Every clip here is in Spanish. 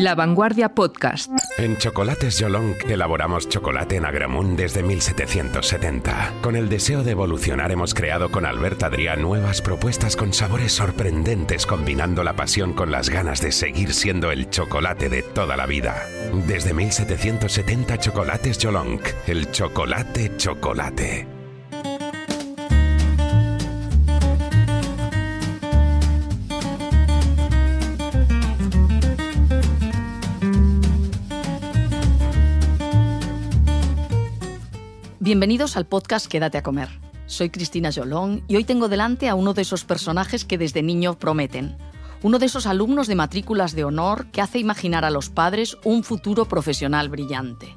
La Vanguardia Podcast. En Chocolates Yolong elaboramos chocolate en Agramun desde 1770. Con el deseo de evolucionar hemos creado con Alberta Adrián nuevas propuestas con sabores sorprendentes combinando la pasión con las ganas de seguir siendo el chocolate de toda la vida. Desde 1770 Chocolates Yolong, el chocolate chocolate. Bienvenidos al podcast Quédate a comer. Soy Cristina Jolón y hoy tengo delante a uno de esos personajes que desde niño prometen. Uno de esos alumnos de matrículas de honor que hace imaginar a los padres un futuro profesional brillante.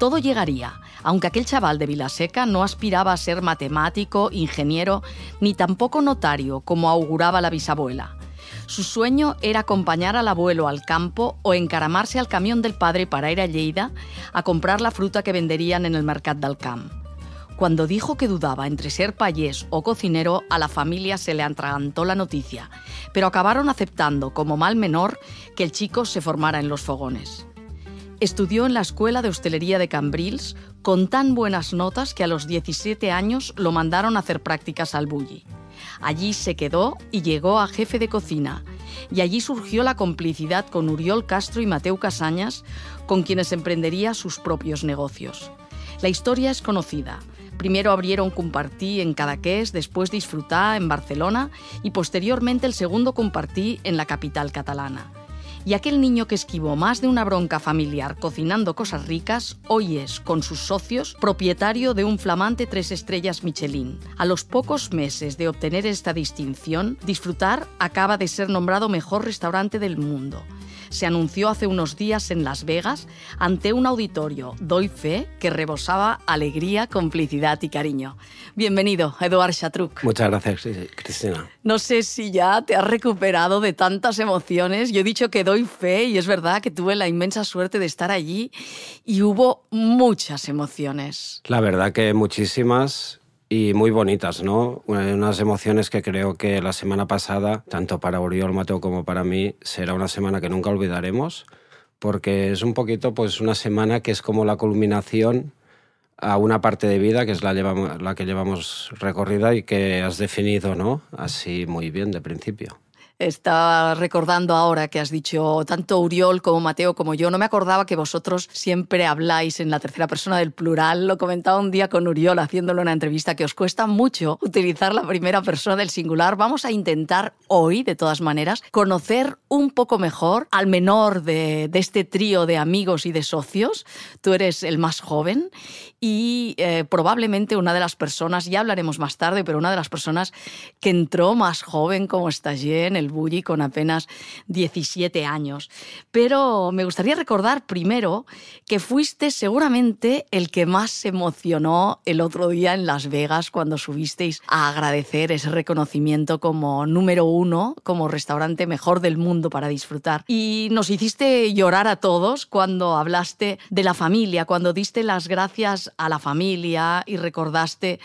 Todo llegaría, aunque aquel chaval de Vilaseca no aspiraba a ser matemático, ingeniero, ni tampoco notario, como auguraba la bisabuela. Su sueño era acompañar al abuelo al campo o encaramarse al camión del padre para ir a Lleida a comprar la fruta que venderían en el mercat del camp. Cuando dijo que dudaba entre ser payés o cocinero, a la familia se le atragantó la noticia, pero acabaron aceptando como mal menor que el chico se formara en los fogones. Estudió en la Escuela de Hostelería de Cambrils con tan buenas notas que a los 17 años lo mandaron a hacer prácticas al Bulli. Allí se quedó y llegó a jefe de cocina. Y allí surgió la complicidad con Uriol Castro y Mateu Casañas, con quienes emprendería sus propios negocios. La historia es conocida. Primero abrieron Compartí en Cadaqués, después Disfrutá en Barcelona y posteriormente el segundo Compartí en la capital catalana y aquel niño que esquivó más de una bronca familiar cocinando cosas ricas, hoy es, con sus socios, propietario de un flamante tres estrellas Michelin. A los pocos meses de obtener esta distinción, Disfrutar acaba de ser nombrado mejor restaurante del mundo se anunció hace unos días en Las Vegas ante un auditorio, doy fe, que rebosaba alegría, complicidad y cariño. Bienvenido, Eduard Chatruc. Muchas gracias, eh, Cristina. No sé si ya te has recuperado de tantas emociones. Yo he dicho que doy fe y es verdad que tuve la inmensa suerte de estar allí y hubo muchas emociones. La verdad que muchísimas y muy bonitas, ¿no? Eh, unas emociones que creo que la semana pasada, tanto para Oriol Mateo como para mí, será una semana que nunca olvidaremos, porque es un poquito pues una semana que es como la culminación a una parte de vida que es la, la que llevamos recorrida y que has definido, ¿no? Así muy bien de principio estaba recordando ahora que has dicho tanto Uriol como Mateo como yo. No me acordaba que vosotros siempre habláis en la tercera persona del plural. Lo comentaba un día con Uriol haciéndolo una entrevista que os cuesta mucho utilizar la primera persona del singular. Vamos a intentar hoy, de todas maneras, conocer un poco mejor al menor de, este trío de amigos y de socios. Tú eres el más joven y eh, probablemente una de las personas, ya hablaremos más tarde, pero una de las personas que entró más joven como estallé en el Bully con apenas 17 años. Pero me gustaría recordar primero que fuiste seguramente el que más se emocionó el otro día en Las Vegas cuando subisteis a agradecer ese reconocimiento como número uno, como restaurante mejor del mundo para disfrutar. Y nos hiciste llorar a todos cuando hablaste de la familia, cuando diste las gracias a la familia y recordaste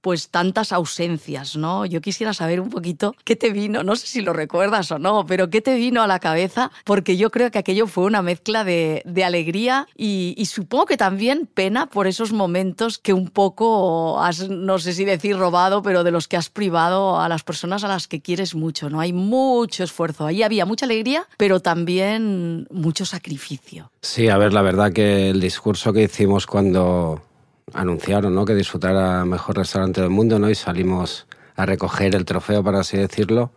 pues tantas ausencias, ¿no? Yo quisiera saber un poquito qué te vino, no sé si lo recuerdas o no, pero qué te vino a la cabeza, porque yo creo que aquello fue una mezcla de, alegría y, y, supongo que también pena por esos momentos que un poco has, no sé si decir robado, pero de los que has privado a las personas a las que quieres mucho, ¿no? Hay mucho esfuerzo, ahí había mucha alegría, pero también mucho sacrificio. Sí, a ver, la verdad que el discurso que hicimos cuando anunciaron ¿no? que disfrutara mejor restaurante del mundo ¿no? y salimos a recoger el trofeo, para así decirlo.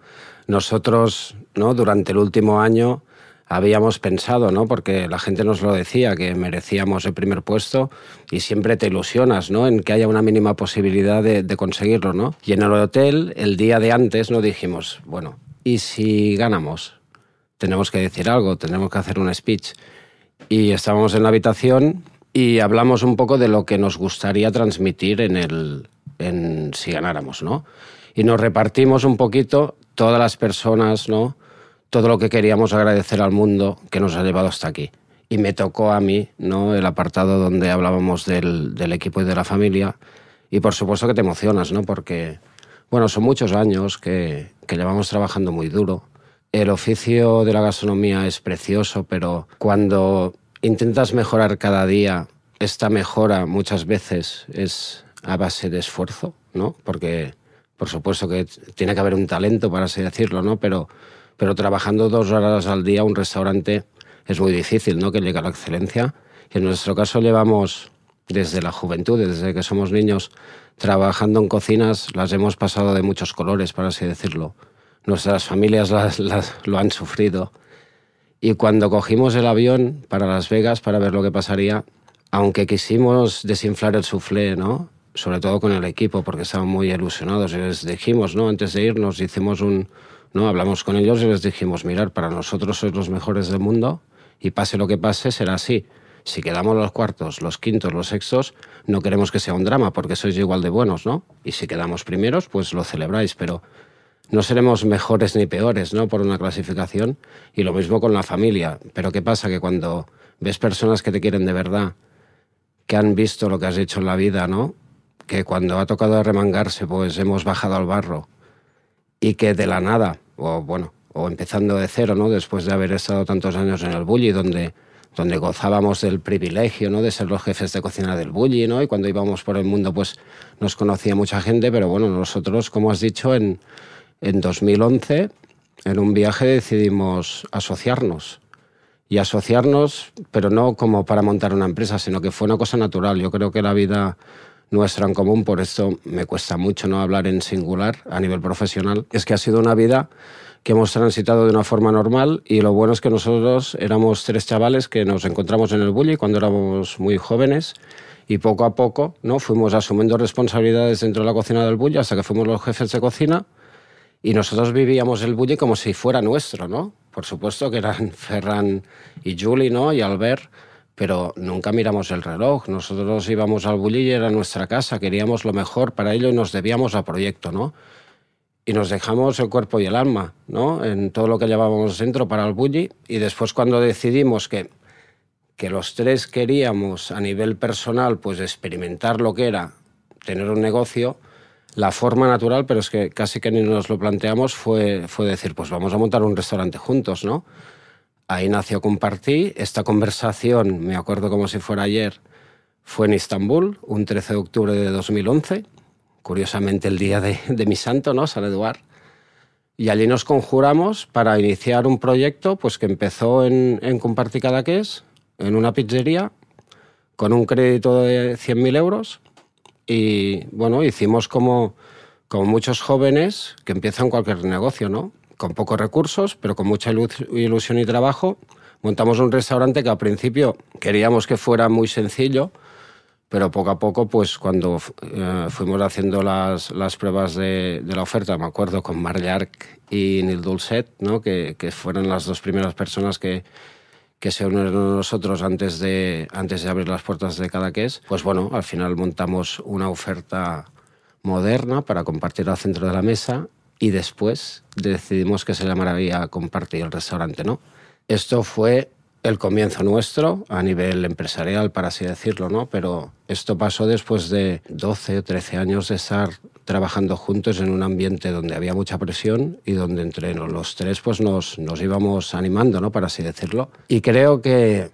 Nosotros, ¿no? durante el último año, habíamos pensado, ¿no? porque la gente nos lo decía, que merecíamos el primer puesto y siempre te ilusionas ¿no? en que haya una mínima posibilidad de, conseguirlo. ¿no? Y en el hotel, el día de antes, nos dijimos, bueno, ¿y si ganamos? Tenemos que decir algo, tenemos que hacer un speech. Y estábamos en la habitación y hablamos un poco de lo que nos gustaría transmitir en el si ganáramos, ¿no? Y nos repartimos un poquito todas las personas, ¿no? Todo lo que queríamos agradecer al mundo que nos ha llevado hasta aquí. Y me tocó a mí, ¿no? El apartado donde hablábamos del, equipo y de la familia. Y por supuesto que te emocionas, ¿no? Porque, bueno, son muchos años que, que llevamos trabajando muy duro. El oficio de la gastronomía es precioso, pero cuando intentas mejorar cada día. Esta mejora muchas veces es a base de esfuerzo, ¿no? Porque por supuesto que tiene que haber un talento, para así decirlo, ¿no? Pero, pero trabajando dos horas al día un restaurante es muy difícil, ¿no? Que llegue a la excelencia. en nuestro caso llevamos desde la juventud, desde que somos niños, trabajando en cocinas, las hemos pasado de muchos colores, para así decirlo. Nuestras familias las, lo han sufrido y cuando cogimos el avión para Las Vegas para ver lo que pasaría, aunque quisimos desinflar el soufflé, ¿no? Sobre todo con el equipo, porque estaban muy ilusionados. Y les dijimos, ¿no? Antes de irnos hicimos un... ¿no? Hablamos con ellos y les dijimos, mirar, para nosotros sois los mejores del mundo y pase lo que pase, será así. Si quedamos los cuartos, los quintos, los sextos, no queremos que sea un drama, porque sois igual de buenos, ¿no? Y si quedamos primeros, pues lo celebráis, pero no seremos mejores ni peores ¿no? por una clasificación y lo mismo con la familia. Pero ¿qué pasa? Que cuando ves personas que te quieren de verdad, que han visto lo que has hecho en la vida, ¿no? que cuando ha tocado remangarse, pues hemos bajado al barro y que de la nada, o bueno, o empezando de cero, ¿no? después de haber estado tantos años en el bully donde donde gozábamos del privilegio ¿no? de ser los jefes de cocina del bully, ¿no? y cuando íbamos por el mundo pues nos conocía mucha gente, pero bueno, nosotros, como has dicho, en, en 2011, en un viaje decidimos asociarnos. Y asociarnos, pero no como para montar una empresa, sino que fue una cosa natural. Yo creo que la vida nuestra en común, por esto me cuesta mucho no hablar en singular a nivel profesional, es que ha sido una vida que hemos transitado de una forma normal y lo bueno es que nosotros éramos tres chavales que nos encontramos en el bully cuando éramos muy jóvenes y poco a poco ¿no? fuimos asumiendo responsabilidades dentro de la cocina del bully hasta que fuimos los jefes de cocina y nosotros vivíamos el Bulli como si fuera nuestro, ¿no? Por supuesto que eran Ferran y Juli ¿no? Y Albert, pero nunca miramos el reloj. Nosotros íbamos al Bulli y era nuestra casa, queríamos lo mejor para ello y nos debíamos al proyecto, ¿no? Y nos dejamos el cuerpo y el alma, ¿no? En todo lo que llevábamos dentro para el Bulli. y después cuando decidimos que que los tres queríamos a nivel personal pues experimentar lo que era tener un negocio, la forma natural, pero es que casi que ni nos lo planteamos, fue, fue decir, pues vamos a montar un restaurante juntos, ¿no? Ahí nació Compartí. Esta conversación, me acuerdo como si fuera ayer, fue en Estambul, un 13 de octubre de 2011, curiosamente el día de, mi santo, ¿no? San Eduard. Y allí nos conjuramos para iniciar un proyecto pues, que empezó en, en Compartí Cadaqués, en una pizzería, con un crédito de 100.000 euros y bueno, hicimos como, como muchos jóvenes que empiezan cualquier negocio, ¿no? Con pocos recursos, pero con mucha ilusión y trabajo. Montamos un restaurante que al principio queríamos que fuera muy sencillo, pero poco a poco, pues cuando eh, fuimos haciendo las, las pruebas de, la oferta, me acuerdo con Marjark y Nil Dulcet, ¿no? que, que fueron las dos primeras personas que, que se unieron nosotros antes de, antes de abrir las puertas de cada es pues bueno, al final montamos una oferta moderna para compartir al centro de la mesa y después decidimos que se maravilla compartir el restaurante, ¿no? Esto fue el comienzo nuestro a nivel empresarial, para así decirlo, ¿no? Pero esto pasó después de 12, o 13 años de estar trabajando juntos en un ambiente donde había mucha presión y donde entre los tres pues nos, nos íbamos animando, ¿no? Para así decirlo. Y creo que,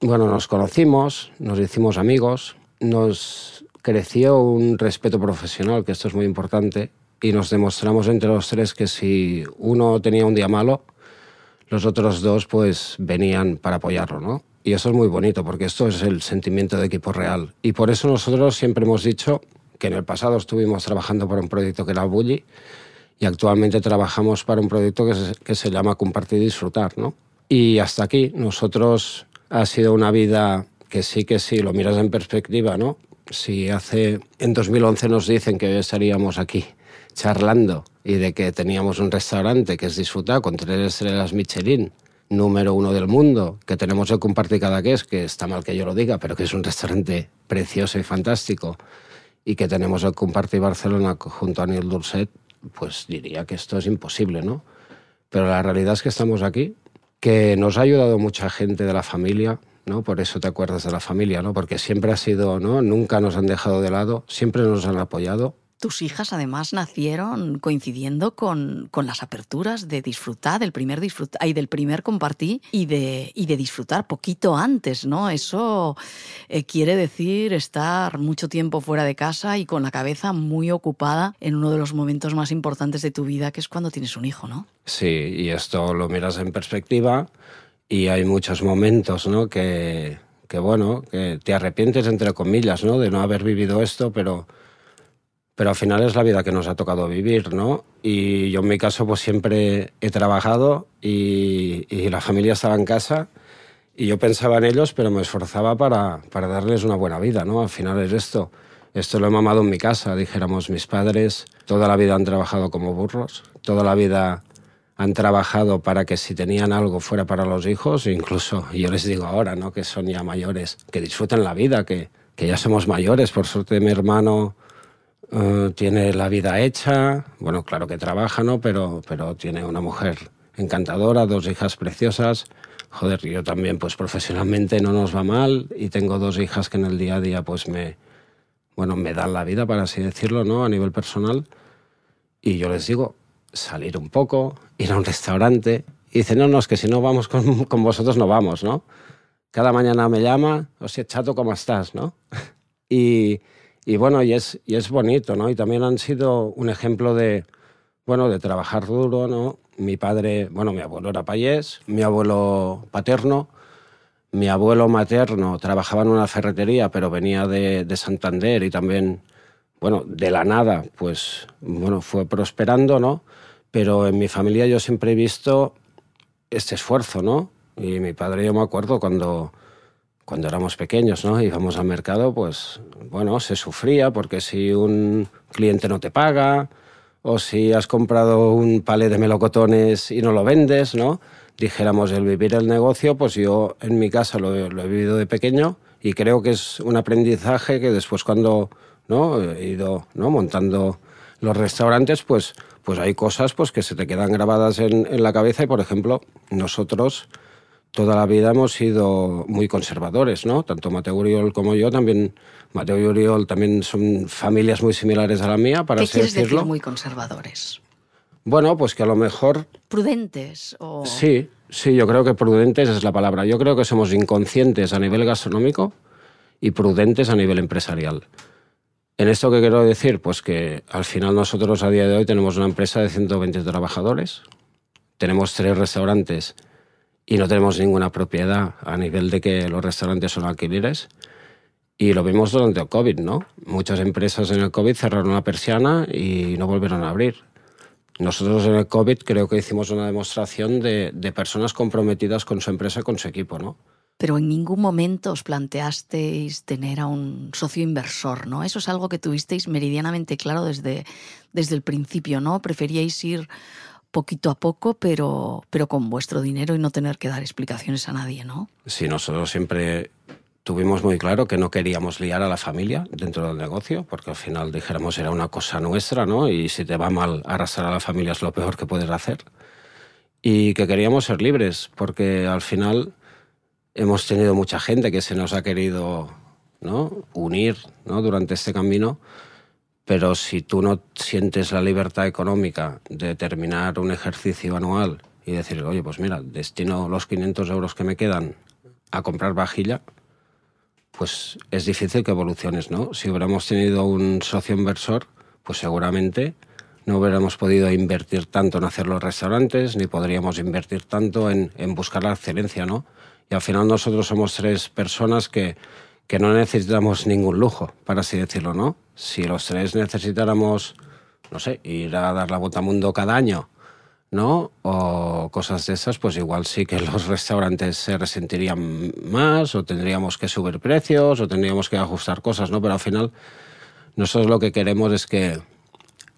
bueno, nos conocimos, nos hicimos amigos, nos creció un respeto profesional, que esto es muy importante, y nos demostramos entre los tres que si uno tenía un día malo, los otros dos pues venían para apoyarlo, ¿no? Y eso es muy bonito, porque esto es el sentimiento de equipo real. Y por eso nosotros siempre hemos dicho que en el pasado estuvimos trabajando para un proyecto que era Bully y actualmente trabajamos para un proyecto que se, llama Compartir y Disfrutar, ¿no? Y hasta aquí, nosotros ha sido una vida que sí que sí, lo miras en perspectiva, ¿no? Si hace, en 2011 nos dicen que estaríamos aquí charlando y de que teníamos un restaurante que es disfrutado con tres estrellas Michelin, número uno del mundo, que tenemos el Compartir Cada que es, que está mal que yo lo diga, pero que es un restaurante precioso y fantástico, y que tenemos el Compartir Barcelona junto a Neil Dulcet, pues diría que esto es imposible, ¿no? Pero la realidad es que estamos aquí, que nos ha ayudado mucha gente de la familia, ¿no? Por eso te acuerdas de la familia, ¿no? Porque siempre ha sido, ¿no? Nunca nos han dejado de lado, siempre nos han apoyado tus hijas además nacieron coincidiendo con, las aperturas de disfrutar, del primer disfrutar y del primer compartir y de, y de disfrutar poquito antes, ¿no? Eso eh, quiere decir estar mucho tiempo fuera de casa y con la cabeza muy ocupada en uno de los momentos más importantes de tu vida, que es cuando tienes un hijo, ¿no? Sí, y esto lo miras en perspectiva y hay muchos momentos, ¿no? Que, que bueno, que te arrepientes entre comillas, ¿no? De no haber vivido esto, pero pero al final es la vida que nos ha tocado vivir, ¿no? Y yo en mi caso pues siempre he trabajado y, la familia estaba en casa y yo pensaba en ellos, pero me esforzaba para, darles una buena vida, ¿no? Al final es esto. Esto lo he mamado en mi casa, dijéramos mis padres. Toda la vida han trabajado como burros, toda la vida han trabajado para que si tenían algo fuera para los hijos, incluso yo les digo ahora, ¿no? Que son ya mayores, que disfruten la vida, que, que ya somos mayores. Por suerte mi hermano eh, tiene la vida hecha, bueno, claro que trabaja, ¿no? Pero, pero tiene una mujer encantadora, dos hijas preciosas. Joder, yo también, pues profesionalmente no nos va mal y tengo dos hijas que en el día a día, pues me, bueno, me dan la vida, para así decirlo, ¿no? A nivel personal. Y yo les digo, salir un poco, ir a un restaurante. Y dicen, no, no, es que si no vamos con, con vosotros, no vamos, ¿no? Cada mañana me llama, o sea, chato, ¿cómo estás, no? y, y bueno, y es, y es bonito, ¿no? Y también han sido un ejemplo de, bueno, de trabajar duro, ¿no? Mi padre, bueno, mi abuelo era payés, mi abuelo paterno, mi abuelo materno trabajaba en una ferretería, pero venía de, de Santander y también, bueno, de la nada, pues, bueno, fue prosperando, ¿no? Pero en mi familia yo siempre he visto este esfuerzo, ¿no? Y mi padre, yo me acuerdo cuando cuando éramos pequeños, ¿no? Íbamos al mercado, pues bueno, se sufría porque si un cliente no te paga o si has comprado un palet de melocotones y no lo vendes, ¿no? Dijéramos, el vivir el negocio, pues yo en mi casa lo, he vivido de pequeño y creo que es un aprendizaje que después cuando ¿no? he ido montando los restaurantes, pues, pues hay cosas pues, que se te quedan grabadas en, en la cabeza y, por ejemplo, nosotros toda la vida hemos sido muy conservadores, ¿no? Tanto Mateo Uriol como yo también. Mateo y Uriol también son familias muy similares a la mía, para ¿Qué quieres decirlo. decir muy conservadores? Bueno, pues que a lo mejor. Prudentes o. Sí, sí, yo creo que prudentes es la palabra. Yo creo que somos inconscientes a nivel gastronómico y prudentes a nivel empresarial. En esto que quiero decir, pues que al final nosotros a día de hoy tenemos una empresa de 120 trabajadores, tenemos tres restaurantes y no tenemos ninguna propiedad a nivel de que los restaurantes son alquileres. Y lo vimos durante el COVID, ¿no? Muchas empresas en el COVID cerraron la persiana y no volvieron a abrir. Nosotros en el COVID creo que hicimos una demostración de, de personas comprometidas con su empresa, con su equipo, ¿no? Pero en ningún momento os planteasteis tener a un socio inversor, ¿no? Eso es algo que tuvisteis meridianamente claro desde, desde el principio, ¿no? Preferíais ir poquito a poco, pero, pero con vuestro dinero y no tener que dar explicaciones a nadie, ¿no? Sí, nosotros siempre tuvimos muy claro que no queríamos liar a la familia dentro del negocio, porque al final dijéramos era una cosa nuestra, ¿no? Y si te va mal arrastrar a la familia es lo peor que puedes hacer. Y que queríamos ser libres, porque al final hemos tenido mucha gente que se nos ha querido ¿no? unir ¿no? durante este camino pero si tú no sientes la libertad económica de terminar un ejercicio anual y decir, oye, pues mira, destino los 500 euros que me quedan a comprar vajilla, pues es difícil que evoluciones, ¿no? Si hubiéramos tenido un socio inversor, pues seguramente no hubiéramos podido invertir tanto en hacer los restaurantes, ni podríamos invertir tanto en, en buscar la excelencia, ¿no? Y al final nosotros somos tres personas que, que no necesitamos ningún lujo, para así decirlo, ¿no? si los tres necesitáramos, no sé, ir a dar la vuelta mundo cada año, ¿no? O cosas de esas, pues igual sí que los restaurantes se resentirían más, o tendríamos que subir precios, o tendríamos que ajustar cosas, ¿no? Pero al final, nosotros lo que queremos es que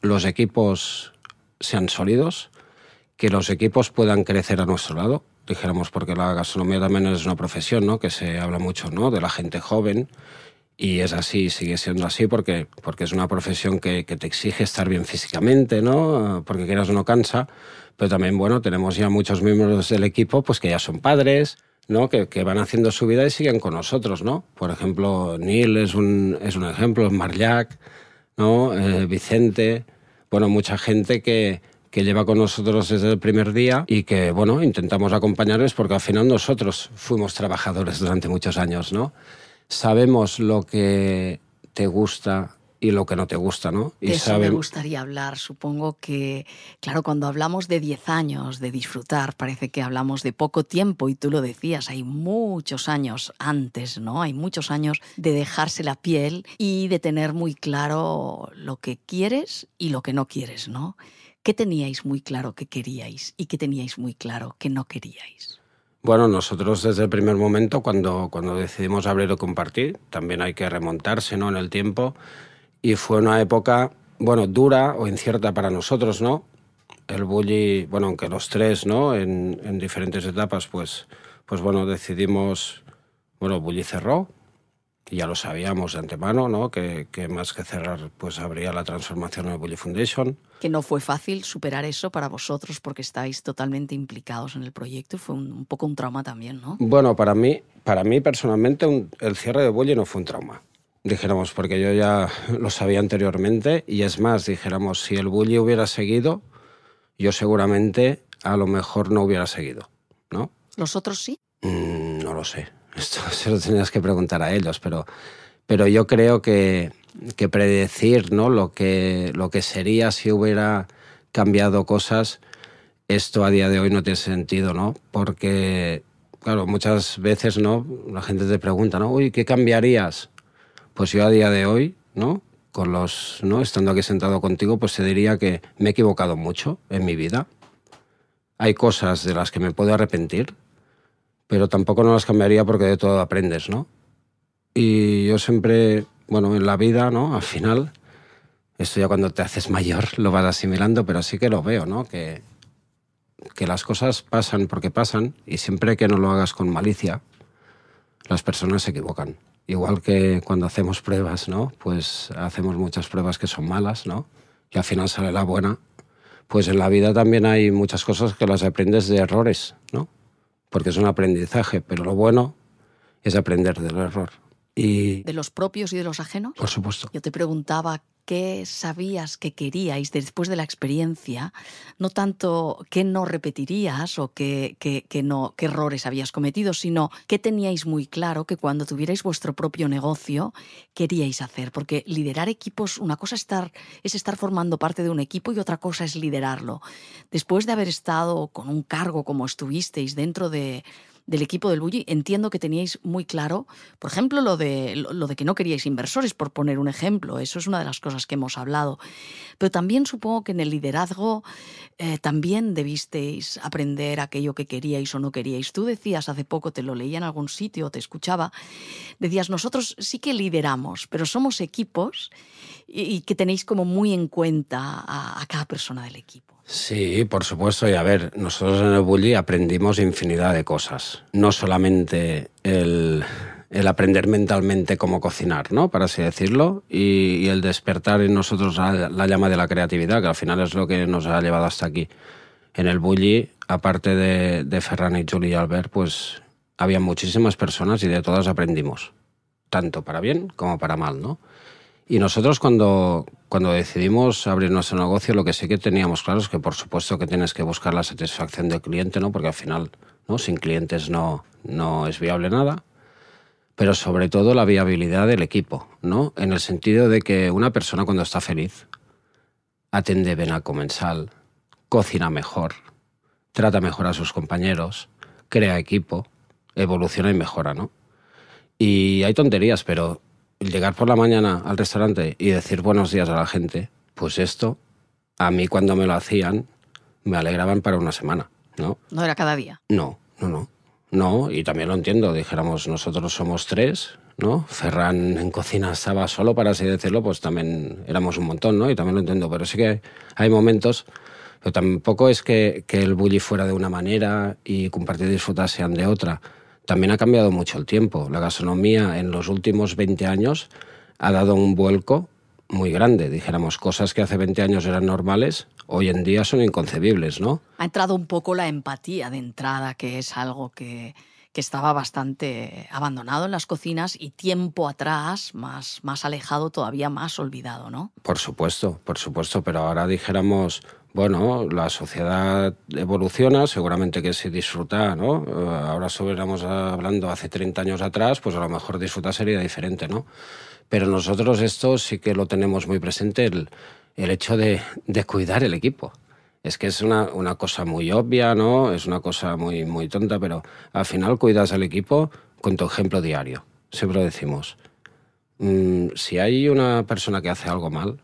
los equipos sean sólidos, que los equipos puedan crecer a nuestro lado, dijéramos, porque la gastronomía también es una profesión, ¿no? Que se habla mucho, ¿no? De la gente joven y es así, sigue siendo así porque, porque es una profesión que, que te exige estar bien físicamente, ¿no? Porque quieras no cansa, pero también, bueno, tenemos ya muchos miembros del equipo pues que ya son padres, ¿no? Que, que, van haciendo su vida y siguen con nosotros, ¿no? Por ejemplo, Neil es un, es un ejemplo, Marjac, ¿no? Eh, Vicente, bueno, mucha gente que, que lleva con nosotros desde el primer día y que, bueno, intentamos acompañarles porque al final nosotros fuimos trabajadores durante muchos años, ¿no? sabemos lo que te gusta y lo que no te gusta, ¿no? Y eso me gustaría hablar. Supongo que, claro, cuando hablamos de 10 años, de disfrutar, parece que hablamos de poco tiempo y tú lo decías, hay muchos años antes, ¿no? Hay muchos años de dejarse la piel y de tener muy claro lo que quieres y lo que no quieres, ¿no? ¿Qué teníais muy claro que queríais y qué teníais muy claro que no queríais? Bueno, nosotros desde el primer momento, cuando, cuando decidimos abrir o compartir, también hay que remontarse ¿no? en el tiempo, y fue una época, bueno, dura o incierta para nosotros, ¿no? El bully, bueno, aunque los tres, ¿no? En, diferentes etapas, pues, pues bueno, decidimos, bueno, bully cerró, y ya lo sabíamos de antemano, ¿no? Que, más que cerrar, pues habría la transformación de Bully Foundation. Que no fue fácil superar eso para vosotros porque estáis totalmente implicados en el proyecto. Fue un, poco un trauma también, ¿no? Bueno, para mí, para mí personalmente el cierre de bully no fue un trauma. Dijéramos, porque yo ya lo sabía anteriormente y es más, dijéramos, si el Bully hubiera seguido, yo seguramente a lo mejor no hubiera seguido, ¿no? ¿Los otros sí? Mm, no lo sé. Esto se lo tenías que preguntar a ellos, pero pero yo creo que, predecir ¿no? lo, que, lo que sería si hubiera cambiado cosas, esto a día de hoy no tiene sentido, ¿no? Porque, claro, muchas veces, ¿no? La gente te pregunta, ¿no? Uy, ¿qué cambiarías? Pues yo a día de hoy, ¿no? Con los, ¿no? Estando aquí sentado contigo, pues te diría que me he equivocado mucho en mi vida. Hay cosas de las que me puedo arrepentir, pero tampoco no las cambiaría porque de todo aprendes, ¿no? Y yo siempre, bueno, en la vida, ¿no? Al final, esto ya cuando te haces mayor lo vas asimilando, pero sí que lo veo, ¿no? Que, que las cosas pasan porque pasan y siempre que no lo hagas con malicia, las personas se equivocan. Igual que cuando hacemos pruebas, ¿no? Pues hacemos muchas pruebas que son malas, ¿no? Y al final sale la buena. Pues en la vida también hay muchas cosas que las aprendes de errores, ¿no? Porque es un aprendizaje, pero lo bueno es aprender del error. ¿De los propios y de los ajenos? Por supuesto. Yo te preguntaba qué sabías que queríais después de la experiencia, no tanto qué no repetirías o qué, no, qué errores habías cometido, sino qué teníais muy claro que cuando tuvierais vuestro propio negocio queríais hacer. Porque liderar equipos, una cosa estar, es estar formando parte de un equipo y otra cosa es liderarlo. Después de haber estado con un cargo como estuvisteis dentro de del equipo del Bulli, entiendo que teníais muy claro, por ejemplo, lo de, lo de que no queríais inversores, por poner un ejemplo. Eso es una de las cosas que hemos hablado. Pero también supongo que en el liderazgo eh, también debisteis aprender aquello que queríais o no queríais. Tú decías hace poco, te lo leía en algún sitio, te escuchaba, decías, nosotros sí que lideramos, pero somos equipos y, que tenéis como muy en cuenta a cada persona del equipo. Sí, por supuesto. Y a ver, nosotros en el Bully aprendimos infinidad de cosas. No solamente el, aprender mentalmente cómo cocinar, ¿no? Para así decirlo. Y, el despertar en nosotros la, llama de la creatividad, que al final es lo que nos ha llevado hasta aquí. En el Bully, aparte de, de Ferran y Juli y Albert, pues había muchísimas personas y de todas aprendimos. Tanto para bien como para mal, ¿no? Y nosotros cuando, cuando decidimos abrir nuestro negocio, lo que sí que teníamos claro es que por supuesto que tienes que buscar la satisfacción del cliente, ¿no? Porque al final, ¿no? Sin clientes no, no es viable nada. Pero sobre todo la viabilidad del equipo, ¿no? En el sentido de que una persona cuando está feliz atende bien al comensal, cocina mejor, trata mejor a sus compañeros, crea equipo, evoluciona y mejora, ¿no? Y hay tonterías, pero llegar por la mañana al restaurante y decir buenos días a la gente, pues esto, a mí cuando me lo hacían, me alegraban para una semana, ¿no? No era cada día. No, no, no. No, y también lo entiendo, dijéramos, nosotros somos tres, ¿no? Ferran en cocina estaba solo, para así decirlo, pues también éramos un montón, ¿no? Y también lo entiendo, pero sí que hay momentos, pero tampoco es que, que el bully fuera de una manera y compartir y disfrutar sean de otra. También ha cambiado mucho el tiempo. La gastronomía en los últimos 20 años ha dado un vuelco muy grande. Dijéramos, cosas que hace 20 años eran normales, hoy en día son inconcebibles, ¿no? Ha entrado un poco la empatía de entrada, que es algo que, estaba bastante abandonado en las cocinas y tiempo atrás más, más alejado, todavía más olvidado, ¿no? Por supuesto, por supuesto, pero ahora dijéramos, bueno, la sociedad evoluciona, seguramente que se disfruta, ¿no? Eh, ahora estuviéramos hablando hace 30 años atrás, pues a lo mejor disfrutar sería diferente, ¿no? Pero nosotros esto sí que lo tenemos muy presente, el, hecho de, de, cuidar el equipo. Es que es una, cosa muy obvia, ¿no? Es una cosa muy, muy tonta, pero al final cuidas al equipo con tu ejemplo diario. Siempre lo decimos. Mm, si hay una persona que hace algo mal,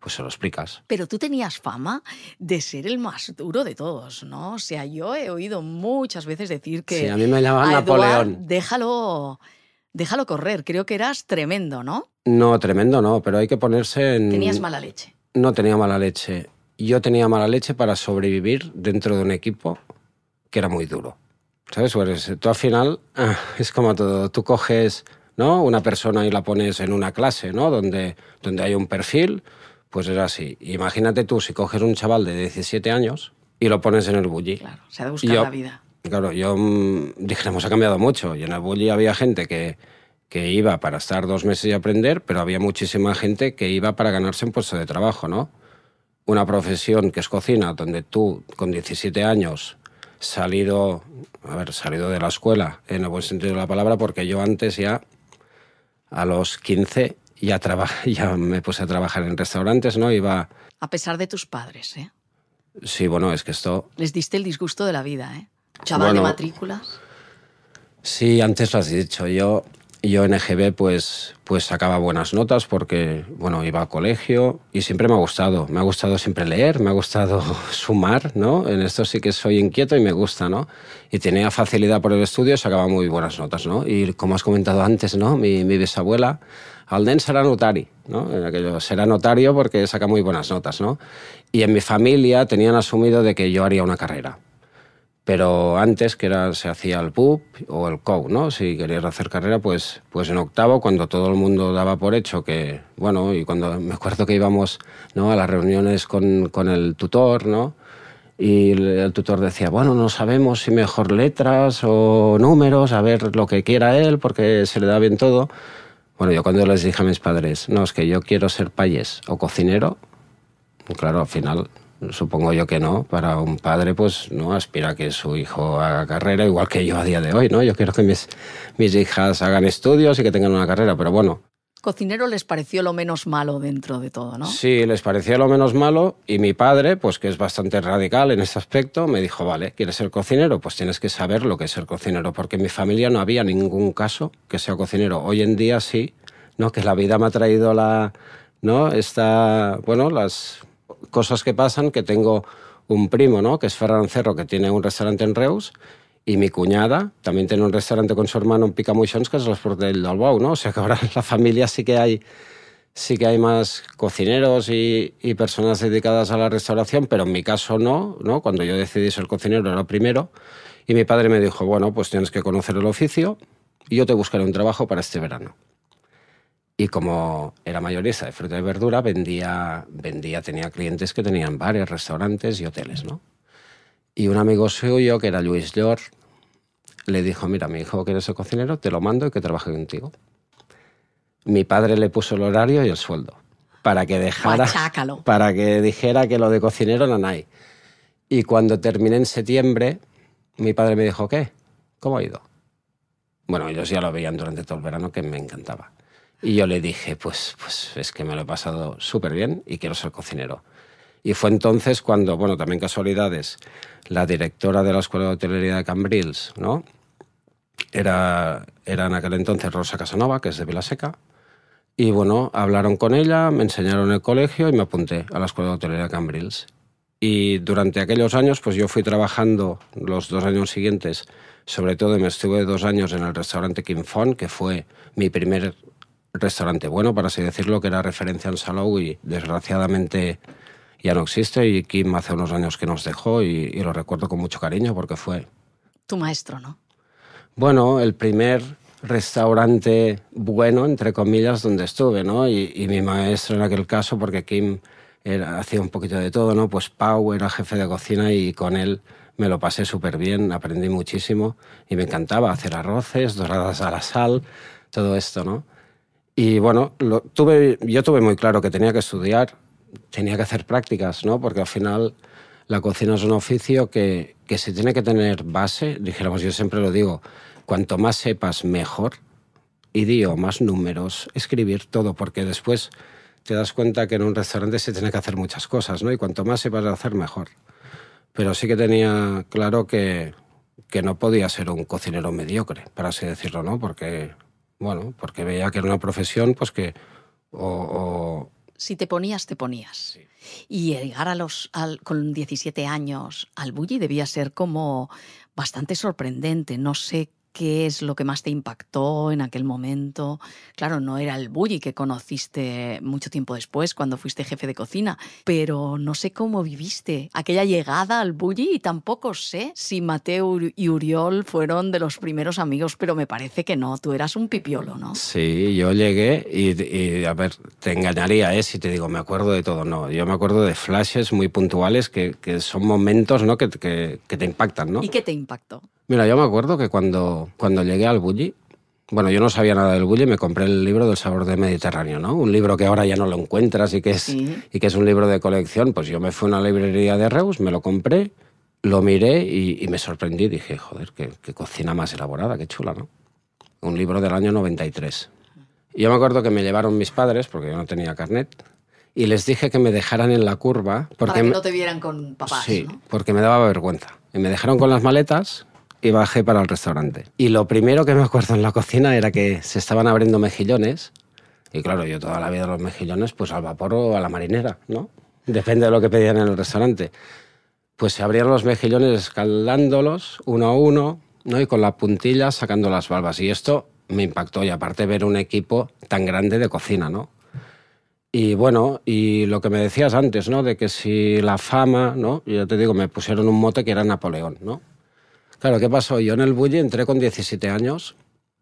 pues se lo explicas. Pero tú tenías fama de ser el más duro de todos, ¿no? O sea, yo he oído muchas veces decir que. Sí, a mí me llamaban Napoleón. déjalo, déjalo correr. Creo que eras tremendo, ¿no? No, tremendo no, pero hay que ponerse en. Tenías mala leche. No tenía mala leche. Yo tenía mala leche para sobrevivir dentro de un equipo que era muy duro. ¿Sabes? tú al final ah, es como todo. Tú coges ¿no? una persona y la pones en una clase, ¿no? Donde, donde hay un perfil, pues era así. Imagínate tú si coges un chaval de 17 años y lo pones en el bully. Claro, se ha de buscar la vida. Claro, yo mm, dijéramos, ha cambiado mucho. Y en el bully había gente que, que iba para estar dos meses y aprender, pero había muchísima gente que iba para ganarse un puesto de trabajo, ¿no? Una profesión que es cocina, donde tú con 17 años salido, a salido de la escuela, en el buen sentido de la palabra, porque yo antes ya, a los 15, ya me puse a trabajar en restaurantes, ¿no? Iba... A pesar de tus padres, ¿eh? Sí, bueno, es que esto... Les diste el disgusto de la vida, ¿eh? Chaval de matrículas. Sí, antes lo has dicho. Yo, yo en EGB pues, pues sacaba buenas notas porque, bueno, iba a colegio y siempre me ha gustado. Me ha gustado siempre leer, me ha gustado sumar, ¿no? En esto sí que soy inquieto y me gusta, ¿no? Y tenía facilidad por el estudio, sacaba muy buenas notas, ¿no? Y como has comentado antes, ¿no? Mi, mi bisabuela Alden nen notari, ¿no? Eh, será notario porque saca muy buenas notas, ¿no? Y en mi familia tenían asumido de que yo haría una carrera. Pero antes, que era, se hacía el PUB o el COU, ¿no? Si querías hacer carrera, pues, pues en octavo, cuando todo el mundo daba por hecho que, bueno, y cuando me acuerdo que íbamos ¿no? a las reuniones con, con el tutor, ¿no? y el tutor decía, bueno, no sabemos si mejor letras o números, a ver lo que quiera él, porque se le da bien todo. Bueno, yo cuando les dije a mis padres, no, es que yo quiero ser payés o cocinero, claro, al final supongo yo que no, para un padre pues no aspira que su hijo haga carrera, igual que yo a día de hoy, ¿no? Yo quiero que mis, mis hijas hagan estudios y que tengan una carrera, pero bueno, cocinero les pareció lo menos malo dentro de todo, ¿no? Sí, les parecía lo menos malo y mi padre, pues que es bastante radical en este aspecto, me dijo, vale, ¿quieres ser cocinero? Pues tienes que saber lo que es ser cocinero, porque en mi familia no había ningún caso que sea cocinero. Hoy en día sí, ¿no? Que la vida me ha traído la, ¿no? Esta, bueno, las cosas que pasan, que tengo un primo, ¿no? Que es Ferran Cerro, que tiene un restaurante en Reus y mi cuñada también tiene un restaurante con su hermano en muy que es los del Albau, ¿no? O sea que ahora en la familia sí que hay, sí que hay más cocineros y, y, personas dedicadas a la restauración, pero en mi caso no, ¿no? Cuando yo decidí ser cocinero era primero y mi padre me dijo, bueno, pues tienes que conocer el oficio y yo te buscaré un trabajo para este verano. Y como era mayorista de fruta y verdura, vendía, vendía, tenía clientes que tenían bares, restaurantes y hoteles, ¿no? Y un amigo suyo, que era Luis Llor, le dijo, mira, mi hijo quiere ser cocinero, te lo mando y que trabaje contigo. Mi padre le puso el horario y el sueldo para que dejara, para que dijera que lo de cocinero no hay. Y cuando terminé en septiembre, mi padre me dijo, ¿qué? ¿Cómo ha ido? Bueno, ellos ya lo veían durante todo el verano que me encantaba. Y yo le dije, pues, pues es que me lo he pasado súper bien y quiero ser cocinero. Y fue entonces cuando, bueno, también casualidades, la directora de la Escuela de Hotelería de Cambrils, ¿no? era, era en aquel entonces Rosa Casanova, que es de Vilaseca. Y bueno, hablaron con ella, me enseñaron el colegio y me apunté a la Escuela de Hotelería Cambrils. Y durante aquellos años, pues yo fui trabajando los dos años siguientes. Sobre todo me estuve dos años en el restaurante Kim Fon, que fue mi primer restaurante bueno, para así decirlo, que era referencia en Salou y desgraciadamente ya no existe. Y Kim hace unos años que nos dejó y lo recuerdo con mucho cariño porque fue... Tu maestro, ¿no? bueno, el primer restaurante bueno, entre comillas, donde estuve, ¿no? Y, mi maestro en aquel caso, porque Kim hacía un poquito de todo, ¿no? Pues Pau era jefe de cocina y con él me lo pasé súper bien, aprendí muchísimo y me encantaba hacer arroces, doradas a la sal, todo esto, ¿no? Y bueno, tuve, yo tuve muy claro que tenía que estudiar, tenía que hacer prácticas, ¿no? Porque al final la cocina es un oficio que, que se tiene que tener base, dijéramos, yo siempre lo digo, cuanto más sepas, mejor. más números, escribir todo, porque después te das cuenta que en un restaurante se tiene que hacer muchas cosas, ¿no? Y cuanto más sepas hacer, mejor. Pero sí que tenía claro que, que no podía ser un cocinero mediocre, para así decirlo, ¿no? Porque, bueno, porque veía que era una profesión, pues que... si te ponías, te ponías. Y llegar a los, al, con 17 años al bulli debía ser como bastante sorprendente. No sé ¿Qué es lo que más te impactó en aquel momento? Claro, no era el bully que conociste mucho tiempo después cuando fuiste jefe de cocina, pero no sé cómo viviste aquella llegada al bully y tampoco sé si Mateo y Uriol fueron de los primeros amigos, pero me parece que no, tú eras un pipiolo, ¿no? Sí, yo llegué y, a ver, te engañaría ¿eh? si te digo, me acuerdo de todo, no, yo me acuerdo de flashes muy puntuales que, son momentos ¿no? que, que te impactan, ¿no? ¿Y qué te impactó? Mira, yo me acuerdo que cuando, cuando llegué al Bulli, bueno, yo no sabía nada del Bulli, me compré el libro del sabor del Mediterráneo, ¿no? Un libro que ahora ya no lo encuentras y que es, y que es un libro de colección. Pues yo me fui a una librería de Reus, me lo compré, lo miré y, me sorprendí. Dije, joder, qué, cocina más elaborada, qué chula, ¿no? Un libro del año 93. Y yo me acuerdo que me llevaron mis padres, porque yo no tenía carnet, y les dije que me dejaran en la curva. Porque Para no te vieran con papás. Sí, porque me daba vergüenza. Y me dejaron con las maletas y bajé para el restaurante. Y lo primero que me acuerdo en la cocina era que se estaban abriendo mejillones. Y claro, yo toda la vida los mejillones, pues al vapor o a la marinera, ¿no? Depende de lo que pedían en el restaurante. Pues se abrían los mejillones escalándolos uno a uno, ¿no? Y con la puntilla sacando las valvas. Y esto me impactó. Y aparte ver un equipo tan grande de cocina, ¿no? Y bueno, y lo que me decías antes, ¿no? De que si la fama, ¿no? Yo te digo, me pusieron un mote que era Napoleón, ¿no? Claro, ¿qué pasó? Yo en el Bulli entré con 17 años.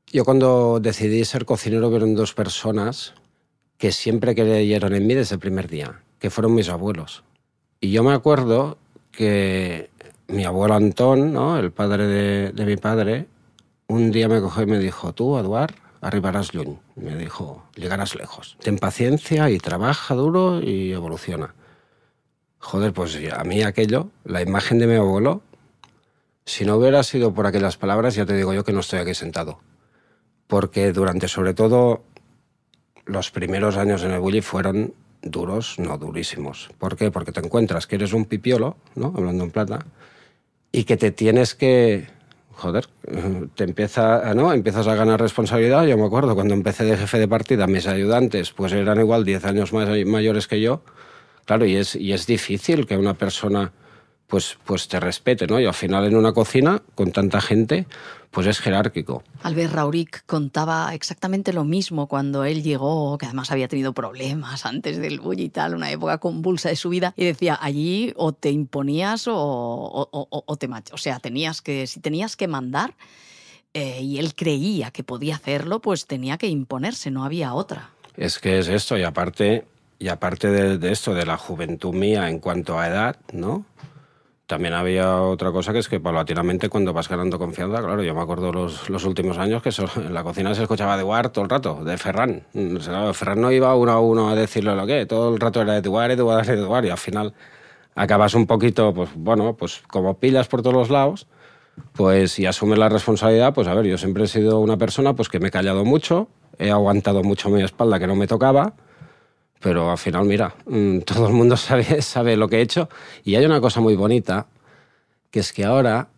Yo cuando decidí ser cocinero vieron dos personas que siempre creyeron en mí desde el primer día, que fueron mis abuelos. Y yo me acuerdo que mi abuelo Antón, el padre de, mi padre, un día me cogió y me dijo, tú, Eduard, arribarás lluny. Me dijo, llegarás lejos. Ten paciencia y trabaja duro y evoluciona. Joder, pues a mí aquello, la imagen de mi abuelo, si no hubiera sido por aquellas palabras, ya te digo yo que no estoy aquí sentado. Porque durante, sobre todo, los primeros años en el bully fueron duros, no durísimos. ¿Por qué? Porque te encuentras que eres un pipiolo, ¿no? Hablando en plata, y que te tienes que. Joder, te empieza, ah, ¿no? empiezas a ganar responsabilidad. Yo me acuerdo cuando empecé de jefe de partida, mis ayudantes pues eran igual 10 años mayores que yo. Claro, y es, y es difícil que una persona pues, pues, te respete, ¿no? Y al final en una cocina con tanta gente, pues es jerárquico. Albert Rauric contaba exactamente lo mismo cuando él llegó, que además había tenido problemas antes del bully y tal, una época convulsa de su vida, y decía, allí o te imponías o, o, o, o O sea, tenías que, si tenías que mandar, eh, y él creía que podía hacerlo, pues tenía que imponerse, no había otra. Es que es esto, y aparte, y aparte de esto, de la juventud mía en cuanto a edad, ¿no? También había otra cosa que es que paulatinamente cuando vas ganando confianza, claro, yo me acuerdo los, los últimos años que en la cocina se escuchaba de Guard todo el rato, de Ferran. Mm, Ferran no iba uno a uno a decirle lo que, todo el rato era de Eduard, Eduard, y al final acabas un poquito, pues bueno, pues como pilas por todos los lados, pues y asumes la responsabilidad, pues a ver, yo siempre he sido una persona pues que me he callado mucho, he aguantado mucho mi espalda que no me tocaba, pero al final, mira, mm, todo el mundo sabe, sabe lo que he hecho. Y hay una cosa muy bonita, que es que ahora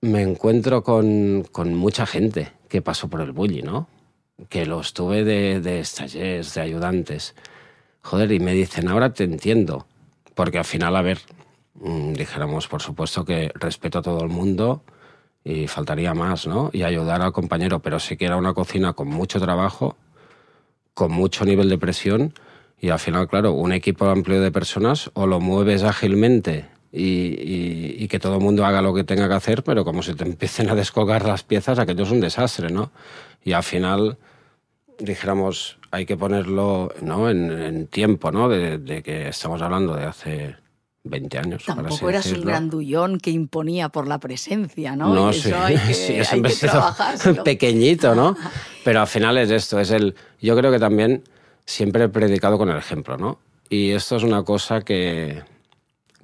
me encuentro con, mucha gente que pasó por el bully, ¿no? Que los tuve de, de estallés, de ayudantes. Joder, y me dicen, ahora te entiendo. Porque al final, a ver, mm, dijéramos, por supuesto que respeto a todo el mundo y faltaría más, ¿no? Y ayudar al compañero, pero si que era una cocina con mucho trabajo, con mucho nivel de presión y al final, claro, un equipo amplio de personas o lo mueves ágilmente y, que todo el mundo haga lo que tenga que hacer, pero como se te empiecen a descolgar las piezas, aquello es un desastre, ¿no? Y al final, dijéramos, hay que ponerlo ¿no? en, tiempo, ¿no? De, que estamos hablando de hace 20 años. Tampoco eras un grandullón que imponía por la presencia, ¿no? No, sí, sí, pequeñito, ¿no? pero al final es esto, es el... Yo creo que también siempre he predicado con el ejemplo, ¿no? Y esto es una cosa que,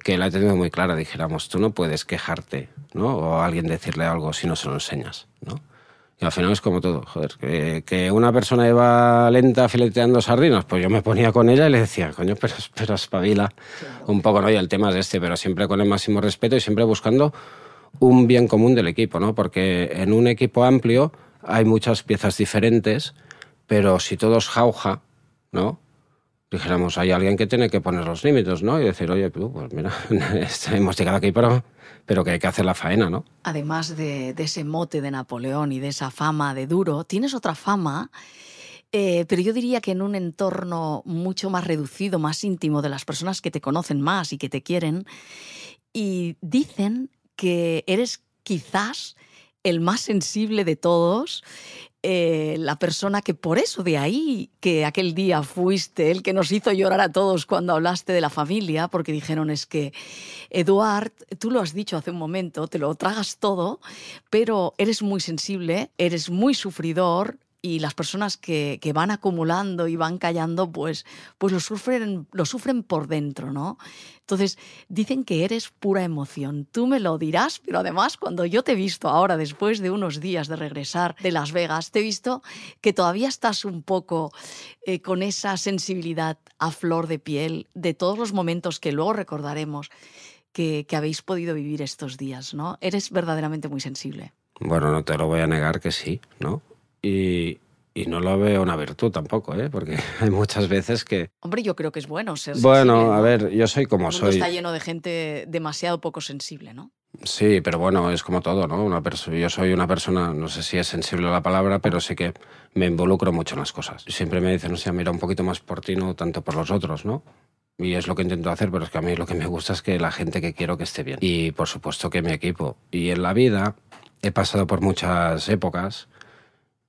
la he tenido muy clara, dijéramos, tú no puedes quejarte, ¿no? O alguien decirle algo si no se lo enseñas, ¿no? Y al final es como todo, joder, que, una persona iba lenta fileteando sardinas, pues yo me ponía con ella y le decía, coño, pero, pero espabila un poco, ¿no? Y el tema es este, pero siempre con el máximo respeto y siempre buscando un bien común del equipo, ¿no? Porque en un equipo amplio hay muchas piezas diferentes, pero si todos jauja, ¿no? Dijéramos, hay alguien que tiene que poner los límites, ¿no? Y decir, oye, pues mira, hemos llegado aquí, pero, pero que hay que hacer la faena, ¿no? Además de, ese mote de Napoleón y de esa fama de duro, tienes otra fama eh, pero yo diría que en un entorno mucho más reducido, más íntimo de las personas que te conocen más y que te quieren, y dicen que eres quizás el más sensible de todos eh, la persona que por eso de ahí que aquel día fuiste, el que nos hizo llorar a todos cuando hablaste de la familia, porque dijeron es que, Eduard, tú lo has dicho hace un momento, te lo tragas todo, pero eres muy sensible, eres muy sufridor, y las personas que, van acumulando y van callando, pues, pues lo, sufren, sufren por dentro, ¿no? Entonces, dicen que eres pura emoción. Tú me lo dirás, pero además cuando yo te he visto ahora, después de unos días de regresar de Las Vegas, te he visto que todavía estás un poco eh, con esa sensibilidad a flor de piel de todos los momentos que luego recordaremos que, que habéis podido vivir estos días, ¿no? Eres verdaderamente muy sensible. Bueno, no te lo voy a negar que sí, ¿no? y, no lo veo una virtud tampoco, ¿eh? porque hay muchas veces que... Hombre, yo creo que es bueno ser Bueno, a ver, yo soy como soy. Está lleno de gente demasiado poco sensible, ¿no? Sí, pero bueno, es como todo, ¿no? yo soy una persona, no sé si es sensible a la palabra, pero sí que me involucro mucho en las cosas. Siempre me dicen, no sea, mira un poquito más por ti, no tanto por los otros, ¿no? Y es lo que intento hacer, pero es que a mí lo que me gusta es que la gente que quiero que esté bien. Y por supuesto que mi equipo. Y en la vida he pasado por muchas épocas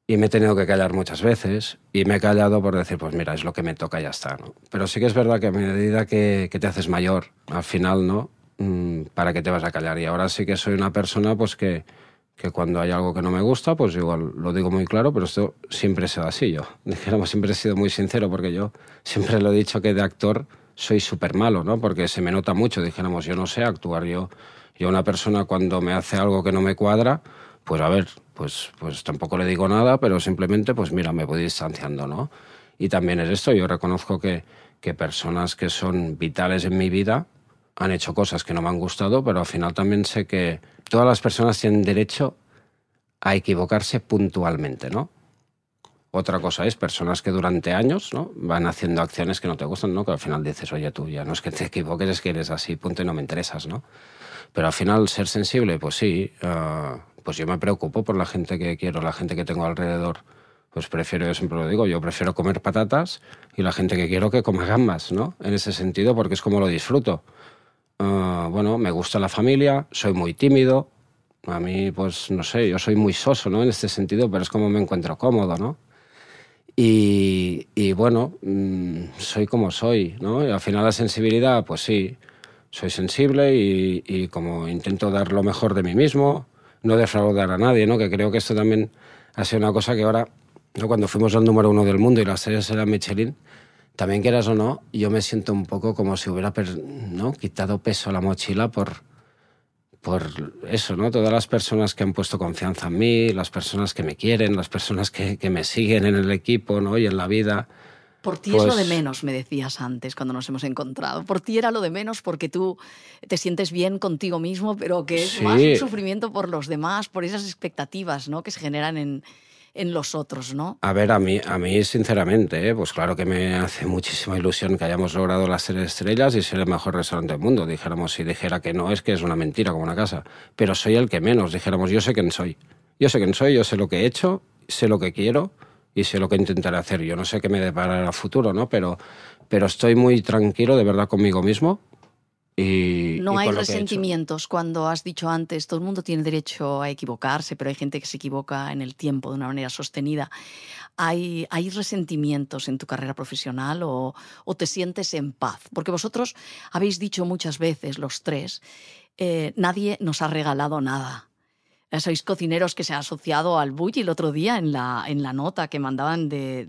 y me he tenido que callar muchas veces y me he callado por decir, pues mira, es lo que me toca y ya está. Pero sí que es verdad que a medida que, te haces mayor, al final, ¿no? Mm, ¿Para qué te vas a callar? Y ahora sí que soy una persona pues que, cuando hay algo que no me gusta, pues igual lo digo muy claro, pero esto siempre he sido así yo. Dijéramos, siempre he sido muy sincero porque yo siempre lo he dicho que de actor soy súper malo, ¿no? Porque se me nota mucho, dijéramos, yo no sé actuar, yo, yo una persona cuando me hace algo que no me cuadra, pues a ver, pues, pues, tampoco le digo nada, pero simplemente, pues mira, me voy distanciando, ¿no? Y también es esto, yo reconozco que, que personas que son vitales en mi vida han hecho cosas que no me han gustado, pero al final también sé que todas las personas tienen derecho a equivocarse puntualmente, ¿no? Otra cosa es personas que durante años ¿no? van haciendo acciones que no te gustan, ¿no? Que al final dices, oye, tú ya no es que te equivoques, es que eres así, punto, y no me interesas, ¿no? Pero al final, ser sensible, pues sí, ah, pues yo me preocupo por la gente que quiero, la gente que tengo alrededor. Pues prefiero, yo siempre lo digo, yo prefiero comer patatas y la gente que quiero que coma gambas, ¿no? En ese sentido, porque es como lo disfruto. Ah, bueno, me gusta la familia, soy muy tímido. A mí, pues no sé, yo soy muy soso, ¿no? En este sentido, pero es como me encuentro cómodo, ¿no? Y, y, bueno, mm, soy como soy, ¿no? Y al final la sensibilidad, pues sí, soy sensible y, como intento dar lo mejor de mí mismo, no defraudar a nadie, ¿no? que creo que esto también ha sido una cosa que ahora, ¿no? cuando fuimos al número uno del mundo y las series eran Michelin, también quieras o no, yo me siento un poco como si hubiera ¿no? quitado peso a la mochila por, por eso, ¿no? Todas las personas que han puesto confianza en mí, las personas que me quieren, las personas que, que me siguen en el equipo ¿no? y en la vida. Por ti es lo de pues menos, me decías antes cuando nos hemos encontrado. Por ti era lo de menos porque tú te sientes bien contigo mismo, pero que es más un sufrimiento por los demás, por esas expectativas ¿no? que se generan en, los otros, ¿no? A ver, a mí, a mí sinceramente, ¿eh? pues claro que me hace muchísima ilusión que hayamos logrado las tres estrellas y ser el mejor restaurante del mundo. Dijéramos, si dijera que no, es que es una mentira como una casa. Pero soy el que menos, dijéramos, yo sé quién soy. Yo sé quién soy, yo sé lo que he hecho, sé lo que quiero y sé lo que intentaré hacer. Yo no sé qué me deparará el futuro, ¿no? Pero, pero estoy muy tranquilo, de verdad, conmigo mismo. Y, no hay resentimientos cuando has dicho antes, todo el mundo tiene derecho a equivocarse, pero hay gente que se equivoca en el tiempo de una manera sostenida. ¿Hay, hay resentimientos en tu carrera profesional o, te sientes en paz? Porque vosotros habéis dicho muchas veces, los tres, eh, nadie nos ha regalado nada sois cocineros que se ha asociado al Bully el otro día en la, en la nota que mandaban de,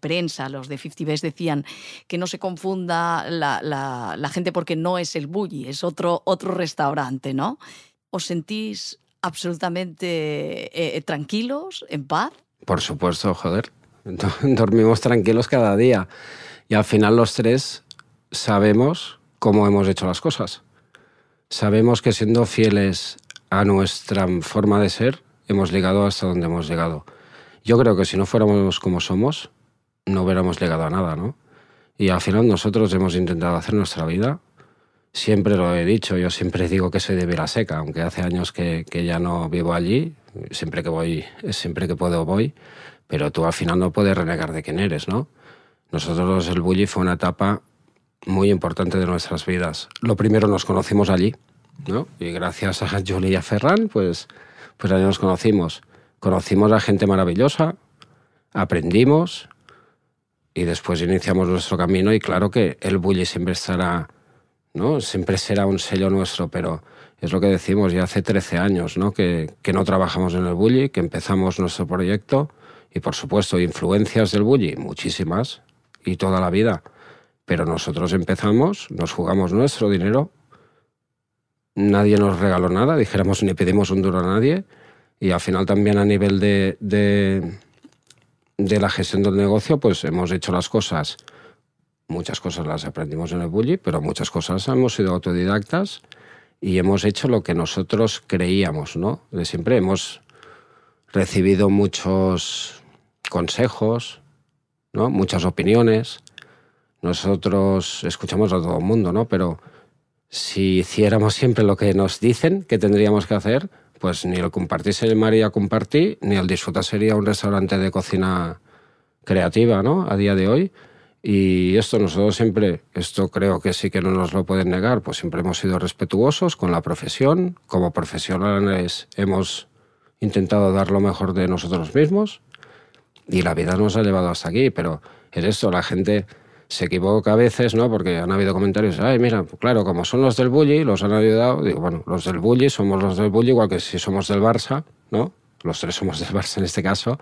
prensa. Los de 50 Best decían que no se confunda la, gente porque no es el Bully, es otro, otro restaurante, ¿no? ¿Os sentís absolutamente eh, eh, tranquilos, en paz? Por supuesto, joder. Dormimos tranquilos cada día. Y al final los tres sabemos cómo hemos hecho las cosas. Sabemos que siendo fieles a nuestra forma de ser hemos llegado hasta donde hemos llegado. Yo creo que si no fuéramos como somos, no hubiéramos llegado a nada, ¿no? Y al final nosotros hemos intentado hacer nuestra vida. Siempre lo he dicho, yo siempre digo que soy de seca, aunque hace años que, que ya no vivo allí, siempre que voy, siempre que puedo voy, pero tú al final no puedes renegar de quién eres, ¿no? Nosotros el bully fue una etapa muy importante de nuestras vidas. Lo primero nos conocimos allí, y gracias a Johnny y a Ferran, pues, pues ahí nos conocimos. Conocimos a gente maravillosa, aprendimos y después iniciamos nuestro camino y claro que el bully siempre estará, ¿no? Siempre será un sello nuestro, pero es lo que decimos ya hace 13 años, ¿no? Que, que no trabajamos en el bully, que empezamos nuestro proyecto y por supuesto influencias del bully, muchísimas y toda la vida. Pero nosotros empezamos, nos jugamos nuestro dinero nadie nos regaló nada, dijéramos ni pedimos un duro a nadie. Y al final también a nivel de, la gestión del negocio, pues hemos hecho las cosas. Muchas cosas las aprendimos en el bully, pero muchas cosas hemos sido autodidactas y hemos hecho lo que nosotros creíamos, ¿no? De siempre hemos recibido muchos consejos, ¿no? Muchas opiniones. Nosotros escuchamos a todo el mundo, ¿no? Pero si hiciéramos siempre lo que nos dicen que tendríamos que hacer, pues ni el compartir sería María compartir, ni el disfrutar sería un restaurante de cocina creativa, ¿no? A día de hoy. Y esto nosotros siempre, esto creo que sí que no nos lo pueden negar, pues siempre hemos sido respetuosos con la profesión, como profesionales hemos intentado dar lo mejor de nosotros mismos y la vida nos ha llevado hasta aquí, pero es esto la gente se equivoca a veces, ¿no? Porque han habido comentarios, ay, mira, pues claro, como son los del bully, los han ayudado. Digo, bueno, los del bully somos los del bully, igual que si somos del Barça, ¿no? Los tres somos del Barça en este caso.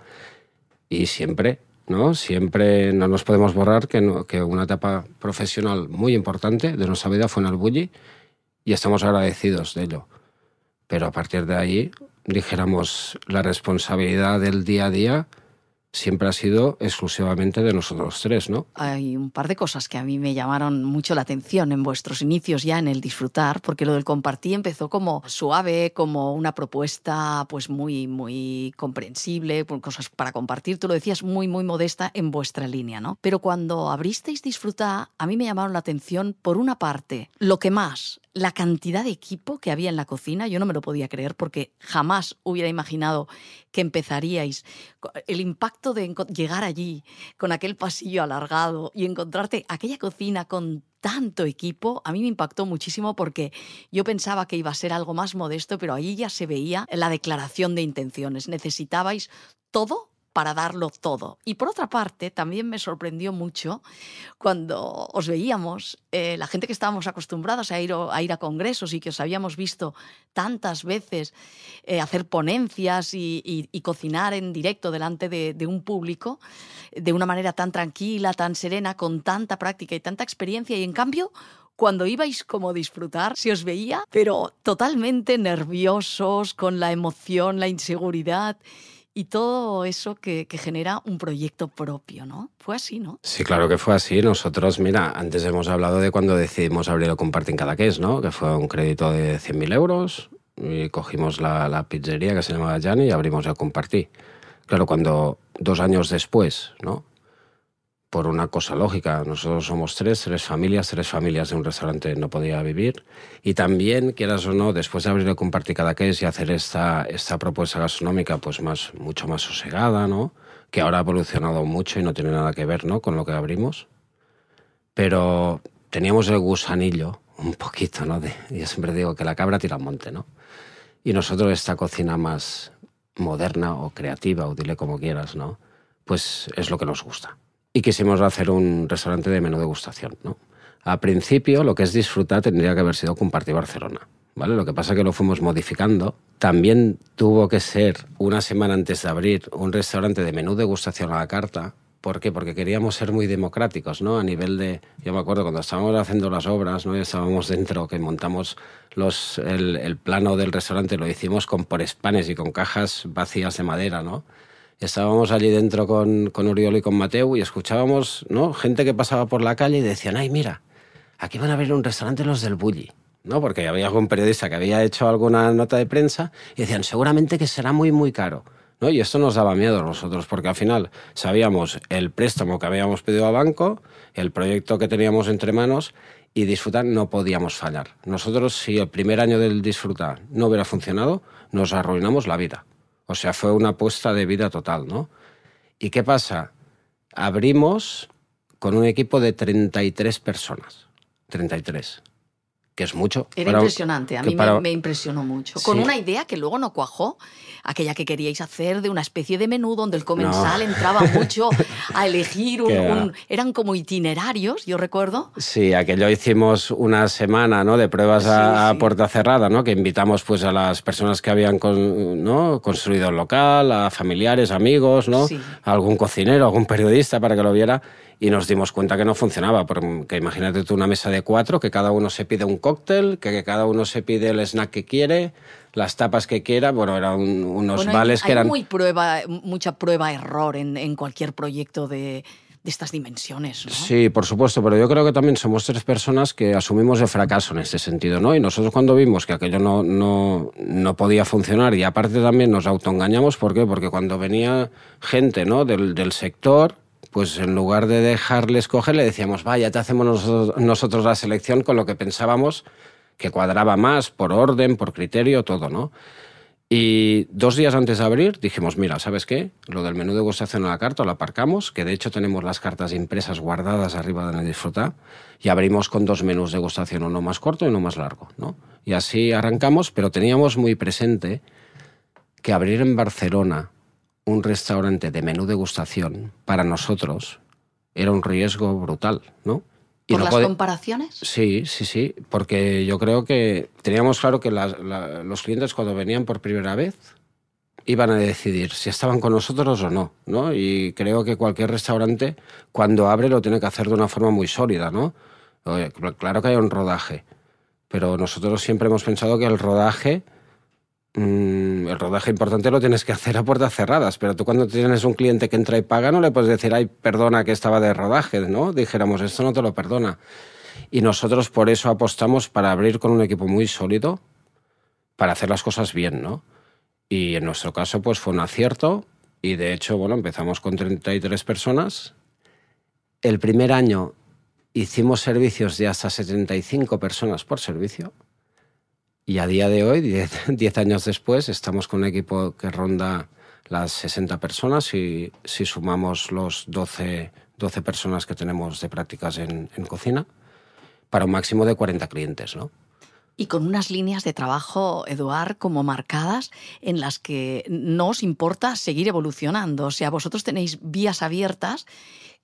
Y siempre, ¿no? Siempre no nos podemos borrar que, una etapa profesional muy importante de nuestra vida fue en el bully y estamos agradecidos de ello. Pero a partir de ahí, dijéramos, la responsabilidad del día a día siempre ha sido exclusivamente de nosotros tres, ¿no? Hay un par de cosas que a mí me llamaron mucho la atención en vuestros inicios ya en el disfrutar, porque lo del compartir empezó como suave, como una propuesta pues muy muy comprensible, cosas para compartir, tú lo decías muy muy modesta en vuestra línea, ¿no? Pero cuando abristeis disfrutar, a mí me llamaron la atención por una parte lo que más la cantidad de equipo que había en la cocina, yo no me lo podía creer porque jamás hubiera imaginado que empezaríais. El impacto de llegar allí con aquel pasillo alargado y encontrarte aquella cocina con tanto equipo, a mí me impactó muchísimo porque yo pensaba que iba a ser algo más modesto, pero ahí ya se veía la declaración de intenciones. Necesitabais todo para darlo todo. Y por otra parte, también me sorprendió mucho cuando os veíamos, eh, la gente que estábamos acostumbrados a ir, a ir, a congresos y que os habíamos visto tantas veces eh, hacer ponencias y, cocinar en directo delante de, un público de una manera tan tranquila, tan serena, con tanta práctica y tanta experiencia. Y en cambio, cuando ibais como a disfrutar, se os veía, pero totalmente nerviosos, con la emoción, la inseguridad y todo eso que, que, genera un proyecto propio, ¿no? Fue así, ¿no? Sí, claro que fue así. Nosotros, mira, antes hemos hablado de cuando decidimos abrir el Comparten cada es, ¿no? Que fue un crédito de 100.000 euros y cogimos la, la, pizzería que se llamaba Gianni y abrimos el Compartí. Claro, cuando dos años después, ¿no? por una cosa lógica. Nosotros somos tres, tres familias, tres familias de un restaurante no podía vivir. Y también, quieras o no, después de abrirlo el que Case y hacer esta, esta propuesta gastronómica pues más, mucho más sosegada, ¿no? que ahora ha evolucionado mucho y no tiene nada que ver ¿no? con lo que abrimos. Pero teníamos el gusanillo un poquito, ¿no? yo siempre digo que la cabra tira al monte, ¿no? Y nosotros esta cocina más moderna o creativa, o dile como quieras, ¿no? Pues es lo que nos gusta y quisimos hacer un restaurante de menú degustación. ¿no? A principio, lo que es disfrutar tendría que haber sido compartir Barcelona. ¿Vale? Lo que pasa es que lo fuimos modificando. También tuvo que ser una semana antes de abrir un restaurante de menú degustación a la carta. ¿Por qué? Porque queríamos ser muy democráticos, ¿no? A nivel de, yo me acuerdo cuando estábamos haciendo las obras, ¿no? estábamos dentro, que montamos los, el, plano del restaurante, lo hicimos con por espanes y con cajas vacías de madera, ¿no? estábamos allí dentro con, con y con Mateu y escuchábamos ¿no? gente que pasaba por la calle y decían, ay, mira, aquí van a abrir un restaurante los del Bulli. ¿no? Porque había algún periodista que había hecho alguna nota de prensa y decían, seguramente que será muy, muy caro. ¿no? Y esto nos daba miedo a nosotros, porque al final sabíamos el préstamo que habíamos pedido a banco, el proyecto que teníamos entre manos y disfrutar no podíamos fallar. Nosotros, si el primer año del disfrutar no hubiera funcionado, nos arruinamos la vida. O sea, fue una apuesta de vida total, ¿no? ¿Y qué pasa? Abrimos con un equipo de 33 personas. 33 que es mucho. Era impresionante, a mí me, impresionó mucho. Con una idea que luego no cuajó, aquella que queríais hacer de una especie de menú donde el comensal entraba mucho a elegir, un, eran como itinerarios, yo recuerdo. Sí, aquello hicimos una semana ¿no? de pruebas a, puerta cerrada, ¿no? que invitamos pues, a las personas que habían con, ¿no? construido el local, a familiares, amigos, ¿no? a algún cocinero, a algún periodista para que lo viera, y nos dimos cuenta que no funcionaba, porque imagínate tú una mesa de cuatro que cada uno se pide un cóctel, que, cada uno se pide el snack que quiere las tapas que quiera, bueno, eran unos vales que eran... Hay muy prueba, mucha prueba-error en, cualquier proyecto de, estas dimensiones. ¿no? Sí, por supuesto, pero yo creo que también somos tres personas que asumimos el fracaso en este sentido, ¿no? Y nosotros cuando vimos que aquello no, no, no podía funcionar y aparte también nos autoengañamos, ¿por qué? Porque cuando venía gente ¿no? del, del sector pues en lugar de dejarle escoger, le decíamos, vaya, te hacemos nosotros, la selección con lo que pensábamos que cuadraba más, por orden, por criterio, todo, ¿no? Y dos días antes de abrir dijimos, mira, ¿sabes qué? Lo del menú de gustación a la carta lo aparcamos, que de hecho tenemos las cartas impresas guardadas arriba de la disfruta, y abrimos con dos menús de gustación, uno más corto y uno más largo, ¿no? Y así arrancamos, pero teníamos muy presente que abrir en Barcelona un restaurante de menú degustación para nosotros era un riesgo brutal, ¿no? Y ¿Por las comparaciones? Sí, sí, sí, porque yo creo que teníamos claro que los clientes cuando venían por primera vez iban a decidir si estaban con nosotros o no, ¿no? Y creo que cualquier restaurante cuando abre lo tiene que hacer de una forma muy sólida, ¿no? claro que hay un rodaje, pero nosotros siempre hemos pensado que el rodaje Mm, el rodaje importante lo tienes que hacer a puertas cerradas, pero tú cuando tienes un cliente que entra y paga no le puedes decir, ay, perdona que estaba de rodaje, ¿no? Dijéramos, esto no te lo perdona. Y nosotros por eso apostamos para abrir con un equipo muy sólido, para hacer las cosas bien, ¿no? Y en nuestro caso, pues fue un acierto y de hecho, bueno, empezamos con 33 personas. El primer año hicimos servicios de hasta 75 personas por servicio. Y a día de hoy, 10 años después, estamos con un equipo que ronda las 60 personas y si sumamos los 12, 12 personas que tenemos de prácticas en, cocina, para un máximo de 40 clientes, ¿no? y con unas líneas de trabajo, Eduard, como marcadas, en las que no os importa seguir evolucionando. O sea, vosotros tenéis vías abiertas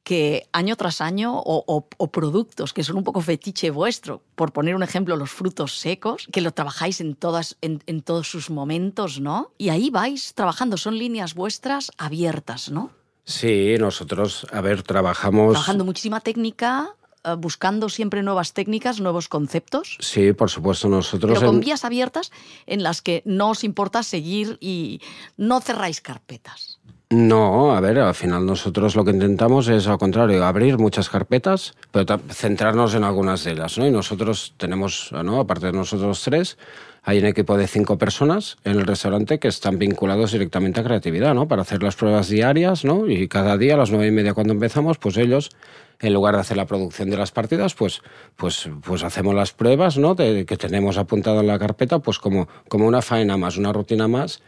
que año tras año o, productos que son un poco fetiche vuestro, por poner un ejemplo, los frutos secos, que lo trabajáis en, todas, en, todos sus momentos, ¿no? Y ahí vais trabajando, son líneas vuestras abiertas, ¿no? Sí, nosotros, a ver, trabajamos... Trabajando muchísima técnica, eh, buscando siempre nuevas técnicas, nuevos conceptos. Sí, por supuesto, nosotros. Pero con vías abiertas en las que no os importa seguir y no cerráis carpetas. No, a ver, al final nosotros lo que intentamos es, al contrario, abrir muchas carpetas, pero centrarnos en algunas de ellas, ¿no? Y nosotros tenemos, aparte de nosotros tres, hay un equipo de cinco personas en el restaurante que están vinculados directamente a creatividad, ¿no? Para hacer las pruebas diarias, ¿no? Y cada día a las nueve y media cuando empezamos, pues ellos, en lugar de hacer la producción de las partidas, pues, pues, pues hacemos las pruebas, ¿no? De, que tenemos apuntado en la carpeta, pues como, como una faena más, una rutina más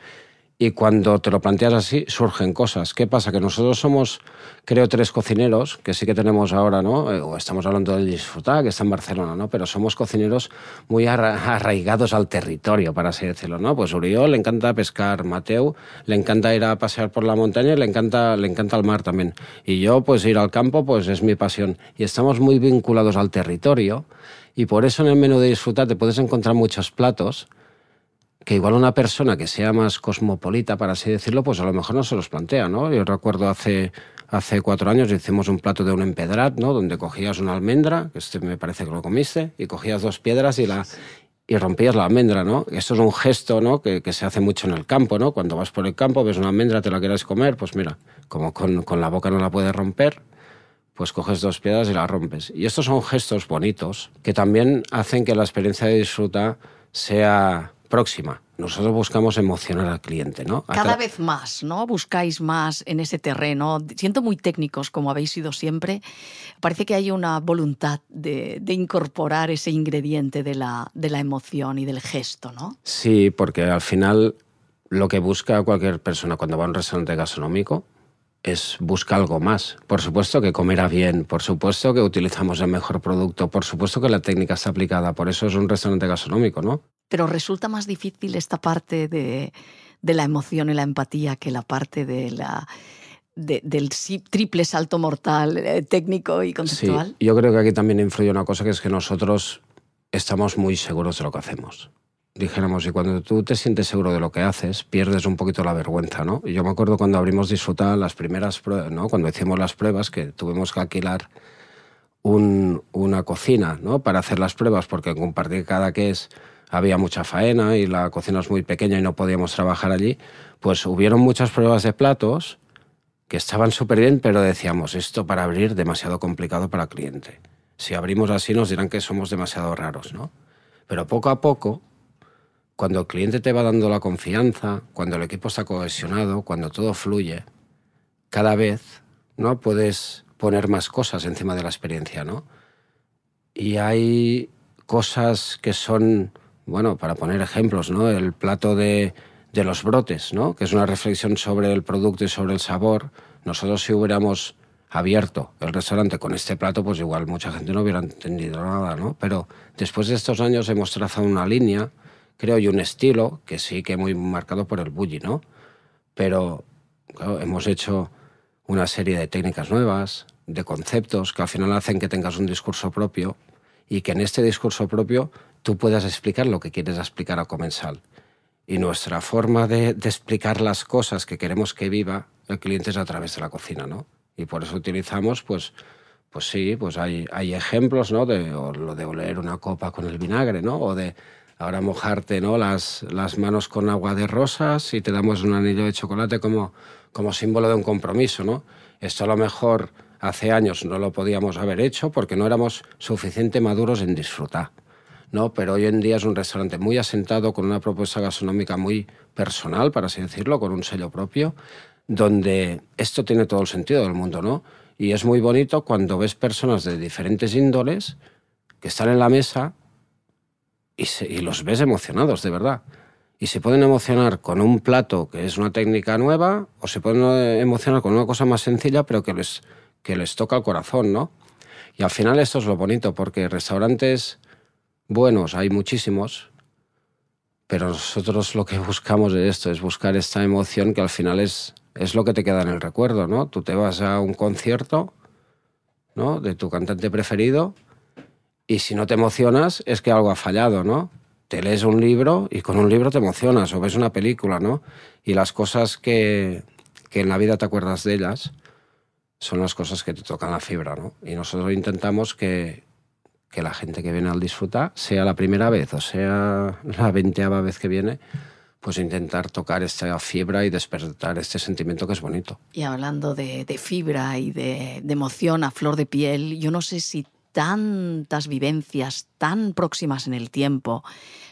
y cuando te lo planteas así, surgen cosas. ¿Qué pasa? Que nosotros somos, creo, tres cocineros, que sí que tenemos ahora, ¿no? Eh, o estamos hablando del disfrutar, que está en Barcelona, ¿no? Pero somos cocineros muy arraigados al territorio, para así decirlo, ¿no? Pues Uriol le encanta pescar, Mateo le encanta ir a pasear por la montaña y le encanta, le encanta el mar también. Y yo, pues ir al campo, pues es mi pasión. Y estamos muy vinculados al territorio. Y por eso en el menú de disfrutar te puedes encontrar muchos platos que igual una persona que sea más cosmopolita, para así decirlo, pues a lo mejor no se los plantea, ¿no? Yo recuerdo hace, hace cuatro años hicimos un plato de un empedrat, ¿no? Donde cogías una almendra, que este me parece que lo comiste, y cogías dos piedras y la, y rompías la almendra, ¿no? Esto es un gesto, ¿no? Que, se hace mucho en el campo, ¿no? Cuando vas por el campo, ves una almendra, te la quieres comer, pues mira, como con, con, la boca no la puedes romper, pues coges dos piedras y la rompes. Y estos son gestos bonitos que también hacen que la experiencia de disfruta sea próxima. Nosotros buscamos emocionar al cliente, ¿no? Cada vez más, ¿no? Buscáis más en ese terreno. Siento muy técnicos, como habéis sido siempre. Parece que hay una voluntad de, incorporar ese ingrediente de la, de la emoción y del gesto, ¿no? Sí, porque al final lo que busca cualquier persona cuando va a un restaurante gastronómico es buscar algo más. Por supuesto que comerá bien, por supuesto que utilizamos el mejor producto, por supuesto que la técnica está aplicada, por eso es un restaurante gastronómico, ¿no? Pero resulta más difícil esta parte de, la emoción y la empatía que la parte de la, del triple salto mortal eh, técnico y conceptual. Sí, yo creo que aquí también influye una cosa que es que nosotros estamos muy seguros de lo que hacemos dijéramos, y cuando tú te sientes seguro de lo que haces, pierdes un poquito la vergüenza, ¿no? Yo me acuerdo cuando abrimos Disfrutar, las primeras pruebas, ¿no? Cuando hicimos las pruebas, que tuvimos que alquilar un, una cocina, ¿no? Para hacer las pruebas, porque en compartir cada que es había mucha faena y la cocina es muy pequeña y no podíamos trabajar allí, pues hubieron muchas pruebas de platos que estaban súper bien, pero decíamos, esto para abrir demasiado complicado para el cliente. Si abrimos así nos dirán que somos demasiado raros, ¿no? Pero poco a poco cuando el cliente te va dando la confianza, cuando el equipo está cohesionado, cuando todo fluye, cada vez ¿no? puedes poner más cosas encima de la experiencia, ¿no? Y hay cosas que son, bueno, para poner ejemplos, ¿no? El plato de, los brotes, Que es una reflexión sobre el producto y sobre el sabor. Nosotros si hubiéramos abierto el restaurante con este plato, pues igual mucha gente no hubiera entendido nada, Pero después de estos años hemos trazado una línea creo, y un estilo que sí que muy marcado por el bully, ¿no? Pero hemos hecho una serie de técnicas nuevas, de conceptos que al final hacen que tengas un discurso propio y que en este discurso propio tú puedas explicar lo que quieres explicar a comensal. Y nuestra forma de, explicar las cosas que queremos que viva el cliente es a través de la cocina, ¿no? Y por eso utilizamos, pues, pues sí, pues hay, hay ejemplos, ¿no? De, lo de oler una copa con el vinagre, ¿no? O de, ahora mojarte ¿no? las, las manos con agua de rosas y te damos un anillo de chocolate como, como símbolo de un compromiso. ¿no? Esto a lo mejor hace años no lo podíamos haber hecho porque no éramos suficientemente maduros en disfrutar. ¿no? Pero hoy en día es un restaurante muy asentado, con una propuesta gastronómica muy personal, para así decirlo, con un sello propio, donde esto tiene todo el sentido del mundo, ¿no? Y es muy bonito cuando ves personas de diferentes índoles que están en la mesa y, los ves emocionados, de verdad. Y se pueden emocionar con un plato que es una técnica nueva o se pueden eh, emocionar con una cosa más sencilla pero que les, que les toca el corazón, ¿no? Y al final esto es lo bonito porque restaurantes buenos hay muchísimos, pero nosotros lo que buscamos de esto es buscar esta emoción que al final es, es lo que te queda en el recuerdo, ¿no? Tú te vas a un concierto, De tu cantante preferido y si no te emocionas es que algo ha fallado, ¿no? Te lees un libro y con un libro te emocionas o ves una película, ¿no? Y las cosas que, que en la vida te acuerdas de ellas son las cosas que te tocan la fibra, ¿no? Y nosotros intentamos que, que la gente que viene al disfrutar, sea la primera vez o sea la veinteava vez que viene, pues intentar tocar esta fibra y despertar este sentimiento que es bonito. Y hablando de, de fibra y de, de, emoción a flor de piel, yo no sé si tantas vivencias tan próximas en el tiempo.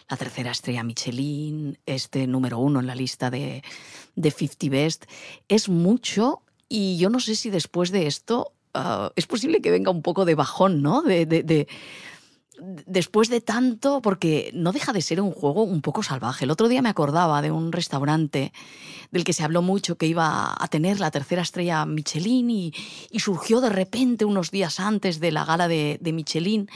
La tercera estrella Michelin, este número uno en la lista de, de 50 Best, es mucho y yo no sé si después de esto ah, es posible que venga un poco de bajón, ¿no? de después de tanto, porque no deja de ser un juego un poco salvaje. El otro día me acordaba de un restaurante del que se habló mucho que iba a tener la tercera estrella Michelin y, surgió de repente unos días antes de la gala de, Michelin.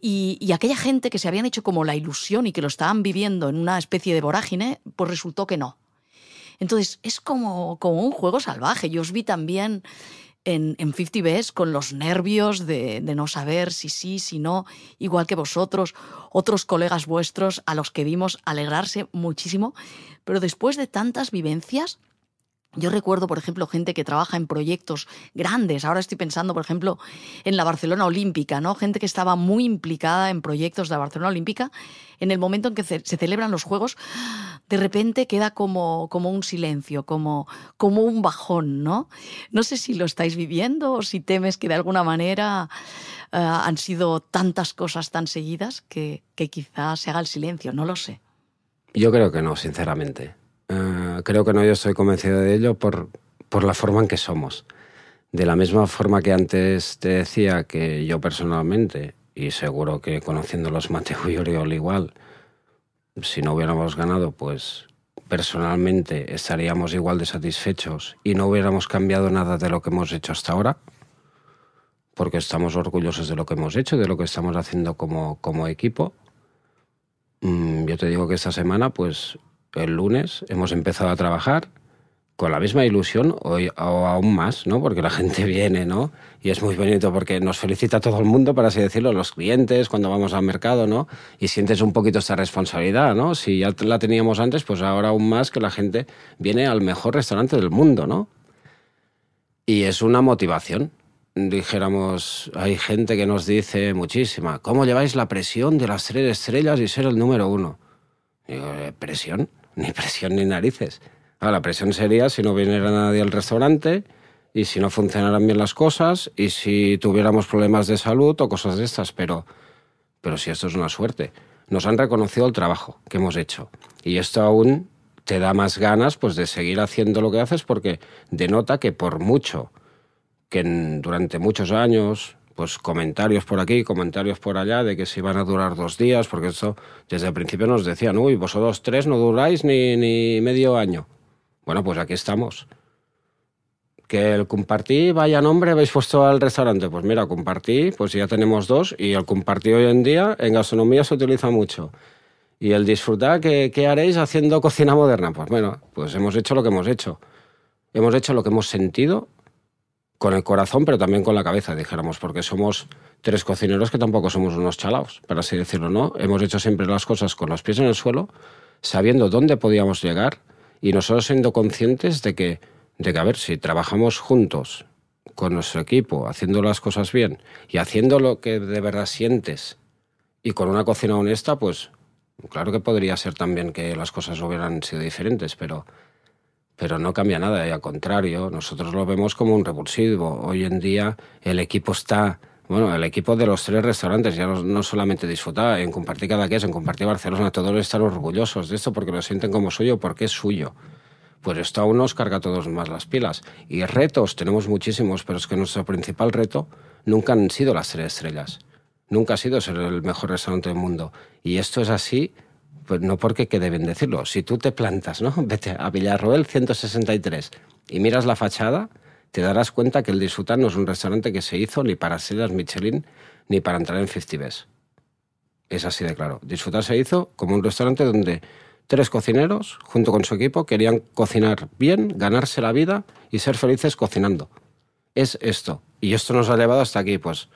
Y, aquella gente que se habían hecho como la ilusión y que lo estaban viviendo en una especie de vorágine, pues resultó que no. Entonces es como, como un juego salvaje. Yo os vi también en, 50Bs con los nervios de, no saber si sí, si no, igual que vosotros, otros colegas vuestros a los que vimos alegrarse muchísimo. Pero después de tantas vivencias, yo recuerdo, por ejemplo, gente que trabaja en proyectos grandes. Ahora estoy pensando, por ejemplo, en la Barcelona Olímpica, ¿no? Gente que estaba muy implicada en proyectos de la Barcelona Olímpica. En el momento en que se celebran los Juegos, de repente queda como, como un silencio, como, como un bajón, ¿no? No sé si lo estáis viviendo o si temes que de alguna manera eh, han sido tantas cosas tan seguidas que, que quizás se haga el silencio, no lo sé. Yo creo que no, sinceramente creo que no, yo estoy convencido de ello por, por la forma en que somos. De la misma forma que antes te decía que yo personalmente, y seguro que conociendo los Mateo y Oriol igual, si no hubiéramos ganado, pues personalmente estaríamos igual de satisfechos y no hubiéramos cambiado nada de lo que hemos hecho hasta ahora, porque estamos orgullosos de lo que hemos hecho, de lo que estamos haciendo como, como equipo. Mm, yo te digo que esta semana, pues el lunes hemos empezado a trabajar con la misma ilusión o, aún más, ¿no? Porque la gente viene, ¿no? Y es muy bonito porque nos felicita todo el mundo, para así decirlo, los clientes cuando vamos al mercado, ¿no? Y sientes un poquito esta responsabilidad, ¿no? Si ya la teníamos antes, pues ahora aún más que la gente viene al mejor restaurante del mundo, ¿no? Y es una motivación. Dijéramos, hay gente que nos dice muchísima, ¿cómo lleváis la presión de las tres estrellas y ser el número uno? Eh, ¿presión? ni presión ni narices. Ahora la presión sería si no viniera nadie al restaurante y si no funcionaran bien las cosas y si tuviéramos problemas de salud o cosas de estas, pero, pero si esto es una suerte. Nos han reconocido el trabajo que hemos hecho y esto aún te da más ganas pues, de seguir haciendo lo que haces porque denota que por mucho que durante muchos años, pues comentarios por aquí, comentarios por allá de que si van a durar dos días, porque eso desde el principio nos decían, uy, vosotros tres no duráis ni, ni medio año. Bueno, pues aquí estamos. Que el compartir vaya nombre, habéis puesto al restaurante. Pues mira, compartir, pues ya tenemos dos, y el compartir hoy en día en gastronomía se utiliza mucho. Y el disfrutar, ¿qué, qué haréis haciendo cocina moderna? Pues bueno, pues hemos hecho lo que hemos hecho. Hemos hecho lo que hemos sentido con el corazón, pero también con la cabeza, dijéramos, porque somos tres cocineros que tampoco somos unos chalaos, para así decirlo, ¿no? Hemos hecho siempre las cosas con los pies en el suelo, sabiendo dónde podíamos llegar y nosotros siendo conscientes de que, de que a ver, si trabajamos juntos con nuestro equipo, haciendo las cosas bien y haciendo lo que de verdad sientes y con una cocina honesta, pues claro que podría ser también que las cosas hubieran sido diferentes, pero pero no cambia nada, y al contrario, nosotros lo vemos como un repulsivo. Hoy en día el equipo está, bueno, el equipo de los tres restaurantes, ya no, solamente disfruta en compartir cada que es, en compartir Barcelona, todos están orgullosos de esto porque lo sienten como suyo, porque es suyo. Pues esto aún nos carga a todos más las pilas. Y retos tenemos muchísimos, pero es que nuestro principal reto nunca han sido las tres estrellas. Nunca ha sido ser el mejor restaurante del mundo. Y esto es así pues no porque deben decirlo. Si tú te plantas, ¿no? Vete a Villarroel 163 y miras la fachada, te darás cuenta que el Disfrutar no es un restaurante que se hizo ni para sellar Michelin ni para entrar en Festives. Es así de claro. Disfrutar se hizo como un restaurante donde tres cocineros, junto con su equipo, querían cocinar bien, ganarse la vida y ser felices cocinando. Es esto. Y esto nos ha llevado hasta aquí, pues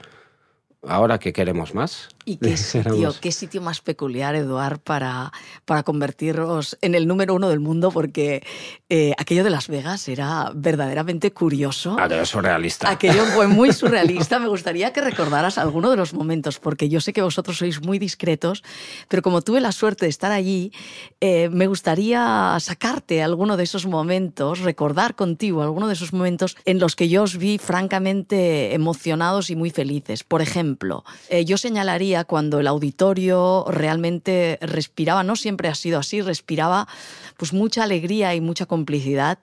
ahora que queremos más. ¿Y qué sitio, qué sitio más peculiar, Eduard, para, para convertiros en el número uno del mundo? Porque eh, aquello de Las Vegas era verdaderamente curioso. Aquello ah, surrealista. Aquello fue muy surrealista. Me gustaría que recordaras alguno de los momentos, porque yo sé que vosotros sois muy discretos, pero como tuve la suerte de estar allí, eh, me gustaría sacarte alguno de esos momentos, recordar contigo alguno de esos momentos en los que yo os vi francamente emocionados y muy felices. Por ejemplo, eh, yo señalaría cuando el auditorio realmente respiraba, no siempre ha sido así, respiraba pues mucha alegría y mucha complicidad.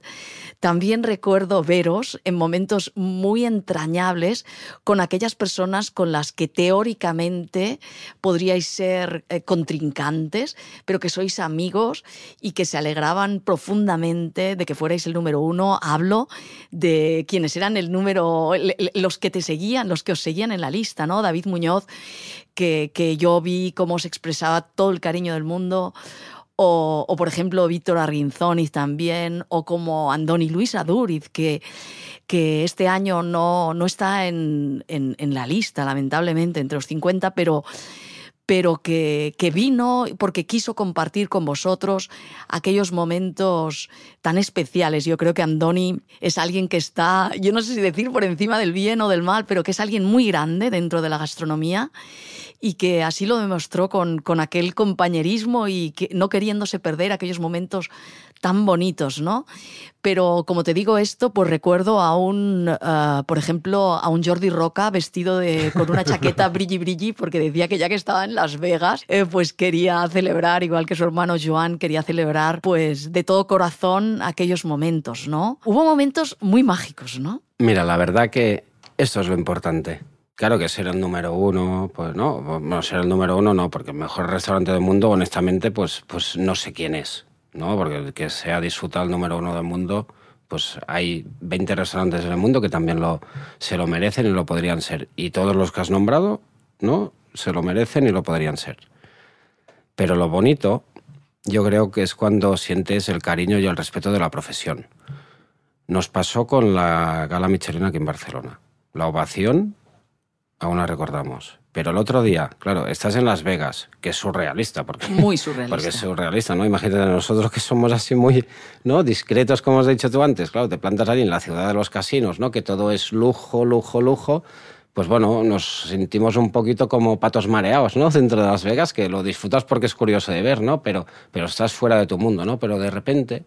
También recuerdo veros en momentos muy entrañables con aquellas personas con las que teóricamente podríais ser eh, contrincantes, pero que sois amigos y que se alegraban profundamente de que fuerais el número uno. Hablo de quienes eran el número, los que te seguían, los que os seguían en la lista, ¿no? David Muñoz, que, que yo vi cómo se expresaba todo el cariño del mundo o, por ejemplo Víctor Arrinzoniz también, o como Andoni Luis Aduriz, que, que este año no, está en, en, la lista, lamentablemente, entre los 50, pero pero que, vino porque quiso compartir con vosotros aquellos momentos tan especiales. Yo creo que Andoni es alguien que está, yo no sé si decir por encima del bien o del mal, pero que es alguien muy grande dentro de la gastronomía y que así lo demostró con, con aquel compañerismo y que, no queriéndose perder aquellos momentos tan bonitos, ¿no? Pero como te digo esto, pues recuerdo a un, ah, por ejemplo, a un Jordi Roca vestido con una chaqueta brilli brilli, porque decía que ya que estaba en Las Vegas, eh, pues quería celebrar, igual que su hermano Joan, quería celebrar pues de todo corazón aquellos momentos, ¿no? Hubo momentos muy mágicos, ¿no? Mira, la verdad que esto es lo importante. Claro que ser el número uno, pues no, no ser el número uno no, porque el mejor restaurante del mundo, honestamente, pues, pues no sé quién es. ¿no? Porque el que sea disfrutar el número uno del mundo, pues hay 20 restaurantes en el mundo que también lo, se lo merecen y lo podrían ser. Y todos los que has nombrado, ¿no? Se lo merecen y lo podrían ser. Pero lo bonito, yo creo que es cuando sientes el cariño y el respeto de la profesión. Nos pasó con la gala Michelin aquí en Barcelona. La ovación, aún la recordamos. Pero el otro día, claro, estás en Las Vegas, que es surrealista. Porque, muy surrealista. Porque es surrealista, ¿no? Imagínate nosotros que somos así muy ¿no? discretos, como has dicho tú antes. Claro, te plantas ahí en la ciudad de los casinos, ¿no? Que todo es lujo, lujo, lujo. Pues bueno, nos sentimos un poquito como patos mareados, ¿no? Dentro de Las Vegas, que lo disfrutas porque es curioso de ver, ¿no? Pero, pero estás fuera de tu mundo, ¿no? Pero de repente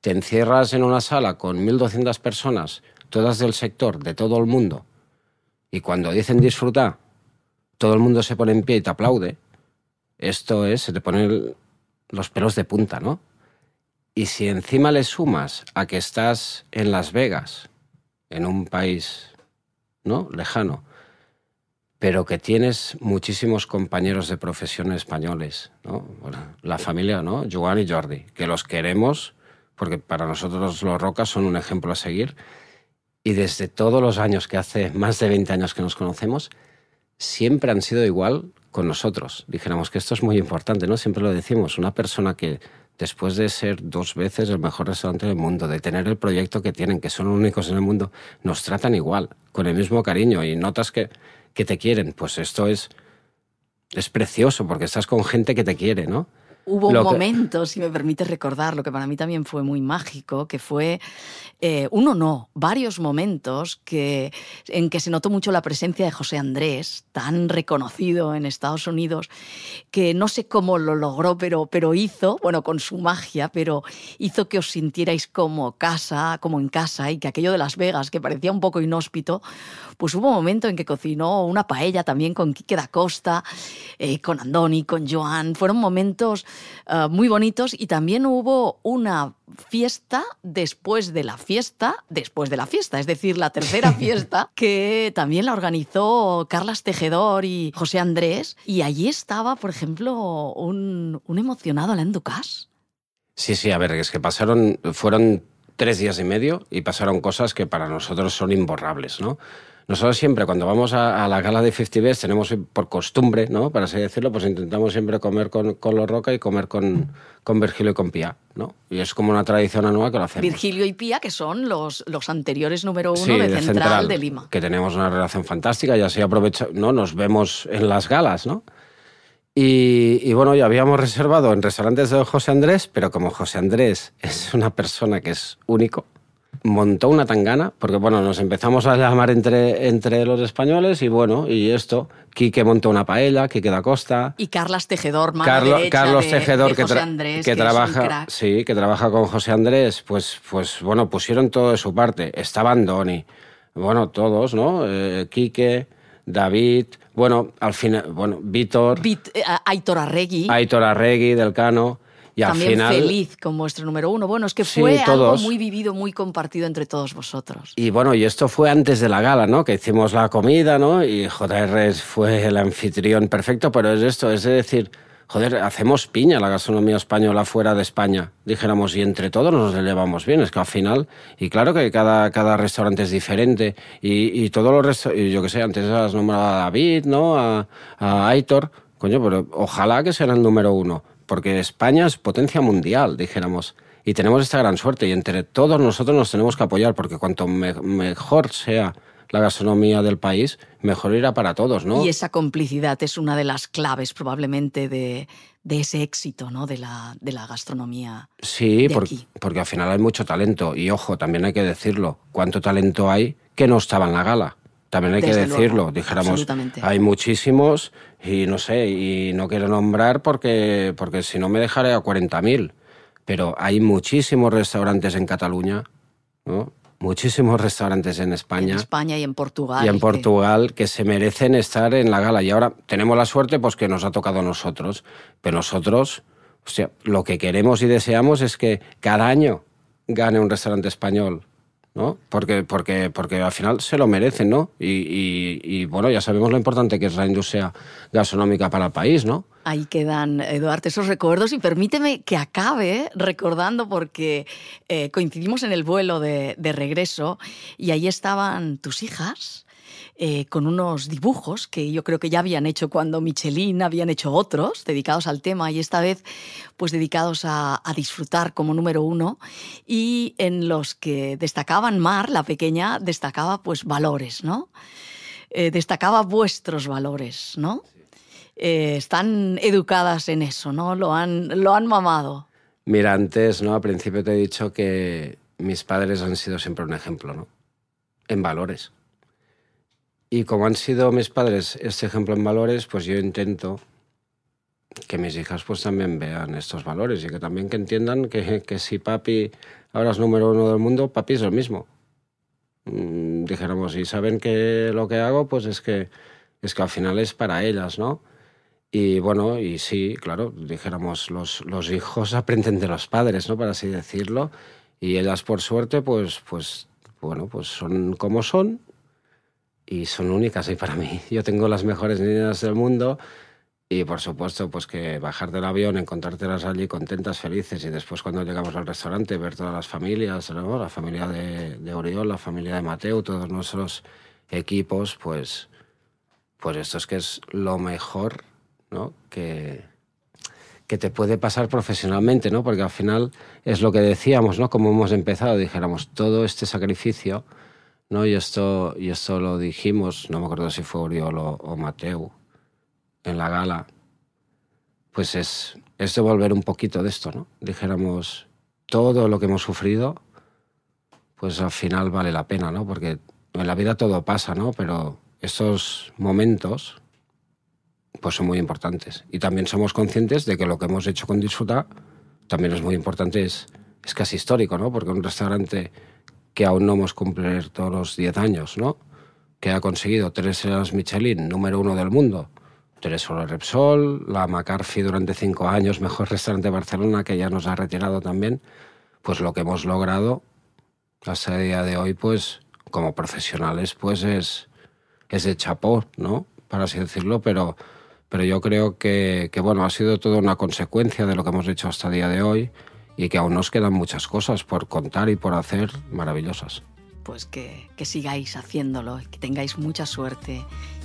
te encierras en una sala con 1.200 personas, todas del sector, de todo el mundo, y cuando dicen disfrutar, todo el mundo se pone en pie y te aplaude, esto es, se te ponen los pelos de punta, ¿no? Y si encima le sumas a que estás en Las Vegas, en un país, ¿no? Lejano, pero que tienes muchísimos compañeros de profesión españoles, ¿no? la familia, ¿no? Joan y Jordi, que los queremos, porque para nosotros los Rocas son un ejemplo a seguir. Y desde todos los años que hace más de 20 años que nos conocemos, siempre han sido igual con nosotros. Dijéramos que esto es muy importante, ¿no? Siempre lo decimos, una persona que después de ser dos veces el mejor restaurante del mundo, de tener el proyecto que tienen, que son únicos en el mundo, nos tratan igual, con el mismo cariño y notas que, te quieren. Pues esto es precioso porque estás con gente que te quiere, ¿no? Hubo un momento, si me permites lo que para mí también fue muy mágico, que fue eh, uno no, varios momentos que, en que se notó mucho la presencia de José Andrés, tan reconocido en Estados Unidos, que no sé cómo lo logró, pero, pero hizo, bueno, con su magia, pero hizo que os sintierais como casa, como en casa, y que aquello de Las Vegas, que parecía un poco inhóspito, pues hubo un momento en que cocinó una paella también con Quique da Costa, eh, con Andoni, con Joan. Fueron momentos eh, muy bonitos y también hubo una fiesta después de la fiesta, después de la fiesta, es decir, la tercera fiesta que también la organizó Carlas Tejedor y José Andrés y allí estaba, por ejemplo, un, un emocionado Alain Ducas. Sí, sí, a ver, es que pasaron, fueron tres días y medio y pasaron cosas que para nosotros son imborrables, ¿no? Nosotros siempre cuando vamos a, a la gala de 50 Best tenemos por costumbre, ¿no? Para así decirlo, pues intentamos siempre comer con, con los Roca y comer con, con Virgilio y con Pía, ¿no? Y es como una tradición anual que lo hacemos. Virgilio y Pía, que son los, los anteriores número uno de, Central, de Lima. Que tenemos una relación fantástica y así aprovecha, ¿no? Nos vemos en las galas, ¿no? Y, y, bueno, ya habíamos reservado en restaurantes de José Andrés, pero como José Andrés es una persona que es único, montó una tangana, porque bueno, nos empezamos a llamar entre, entre los españoles y bueno, y esto, Quique montó una paella, Quique da Costa. Y Carlos Tejedor, mano Carlos Tejedor, que, que, trabaja, sí, que trabaja con José Andrés, pues, pues bueno, pusieron todo de su parte. Estaban Doni, bueno, todos, ¿no? Eh, Quique, David, bueno, al final, bueno, Víctor. Eh, Aitor Arregui. Aitor Arregui, del Cano y también feliz con vuestro número uno. Bueno, es que fue algo muy vivido, muy compartido entre todos vosotros. Y bueno, y esto fue antes de la gala, ¿no? Que hicimos la comida, ¿no? Y JR fue el anfitrión perfecto, pero es esto, es decir, joder, hacemos piña la gastronomía española fuera de España. Dijéramos, y entre todos nos elevamos bien, es que al final, y claro que cada, cada restaurante es diferente, y, y todos los restaurantes, yo qué sé, antes has nombrado a David, ¿no? A, a Aitor, coño, pero ojalá que sea el número uno porque España es potencia mundial, dijéramos. Y tenemos esta gran suerte y entre todos nosotros nos tenemos que apoyar, porque cuanto mejor sea la gastronomía del país, mejor irá para todos, ¿no? Y esa complicidad es una de las claves probablemente de, ese éxito, ¿no? De la, gastronomía. Sí, porque al final hay mucho talento y ojo, también hay que decirlo, cuánto talento hay que no estaba en la gala. También hay que decirlo, dijéramos, hay muchísimos y no sé, y no quiero nombrar porque, porque si no me dejaré a 40.000, pero hay muchísimos restaurantes en Cataluña, muchísimos restaurantes en España. En España y en Portugal. Y en Portugal que... se merecen estar en la gala. Y ahora tenemos la suerte pues que nos ha tocado a nosotros, pero nosotros, o sea, lo que queremos y deseamos es que cada año gane un restaurante español ¿no? Porque, porque, porque al final se lo merecen, ¿no? Y, y, bueno, ya sabemos lo importante que es la industria gastronómica para el país, ¿no? Ahí quedan, Eduardo, esos recuerdos y permíteme que acabe recordando porque eh, coincidimos en el vuelo de, de regreso y ahí estaban tus hijas eh, con unos dibujos que yo creo que ya habían hecho cuando Michelin, habían hecho otros dedicados al tema y esta vez pues dedicados a, disfrutar como número uno y en los que destacaban Mar, la pequeña, destacaba pues valores, ¿no? Eh, destacaba vuestros valores, ¿no? Eh, están educadas en eso, ¿no? Lo han, lo han mamado. Mira, antes, ¿no? Al principio te he dicho que mis padres han sido siempre un ejemplo, ¿no? En valores. Y como han sido mis padres este ejemplo en valores, pues yo intento que mis hijas pues también vean estos valores y que también que entiendan que, si papi ahora es número uno del mundo, papi es lo mismo. Mm, dijéramos, y saben que lo que hago pues es que, es que al final es para ellas, ¿no? Y bueno, y sí, claro, dijéramos, los, los hijos aprenden de los padres, ¿no? Para así decirlo. Y ellas, por suerte, pues, pues bueno, pues son como son y son únicas ahí para mí. Yo tengo las mejores niñas del mundo y por supuesto pues que bajar del avión, encontrártelas allí contentas, felices y después cuando llegamos al restaurante ver todas las familias, la familia de, de Oriol, la familia de Mateo, todos nuestros equipos, pues, pues esto es que es lo mejor ¿no? que, que te puede pasar profesionalmente, ¿no? porque al final es lo que decíamos, ¿no? como hemos empezado, dijéramos todo este sacrificio ¿no? Y esto, y esto lo dijimos, no me acuerdo si fue Oriol o, Mateo en la gala, pues es, es devolver un poquito de esto, ¿no? Dijéramos, todo lo que hemos sufrido, pues al final vale la pena, ¿no? Porque en la vida todo pasa, ¿no? Pero estos momentos, pues son muy importantes. Y también somos conscientes de que lo que hemos hecho con Disfruta también es muy importante, es, es casi histórico, ¿no? Porque un restaurante que aún no hemos cumplido los 10 años, ¿no? que ha conseguido tres estrellas Michelin, número uno del mundo, tres sobre Repsol, la McCarthy durante cinco años, mejor restaurante de Barcelona, que ya nos ha retirado también, pues lo que hemos logrado hasta el día de hoy, pues como profesionales, pues es, es de chapó, ¿no? Para así decirlo, pero, pero yo creo que, que, bueno, ha sido toda una consecuencia de lo que hemos hecho hasta el día de hoy, y que aún nos quedan muchas cosas por contar y por hacer maravillosas. Pues que, sigáis haciéndolo, que tengáis mucha suerte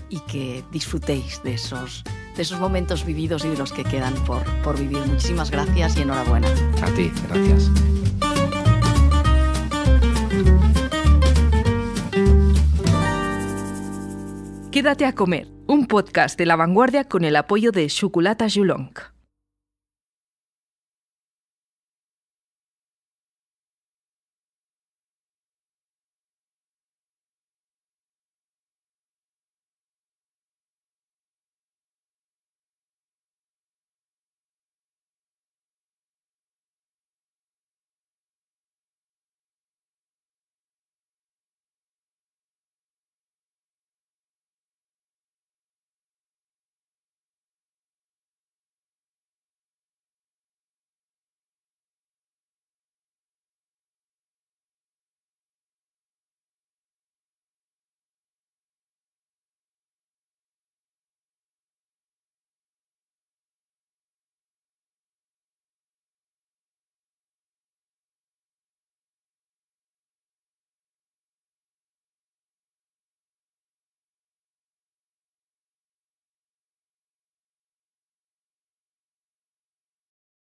y que disfrutéis de esos, de esos momentos vividos y de los que quedan por, por vivir. Muchísimas gracias y enhorabuena. A ti, gracias. Quédate a comer, un podcast de la vanguardia con el apoyo de Chocolata Julong.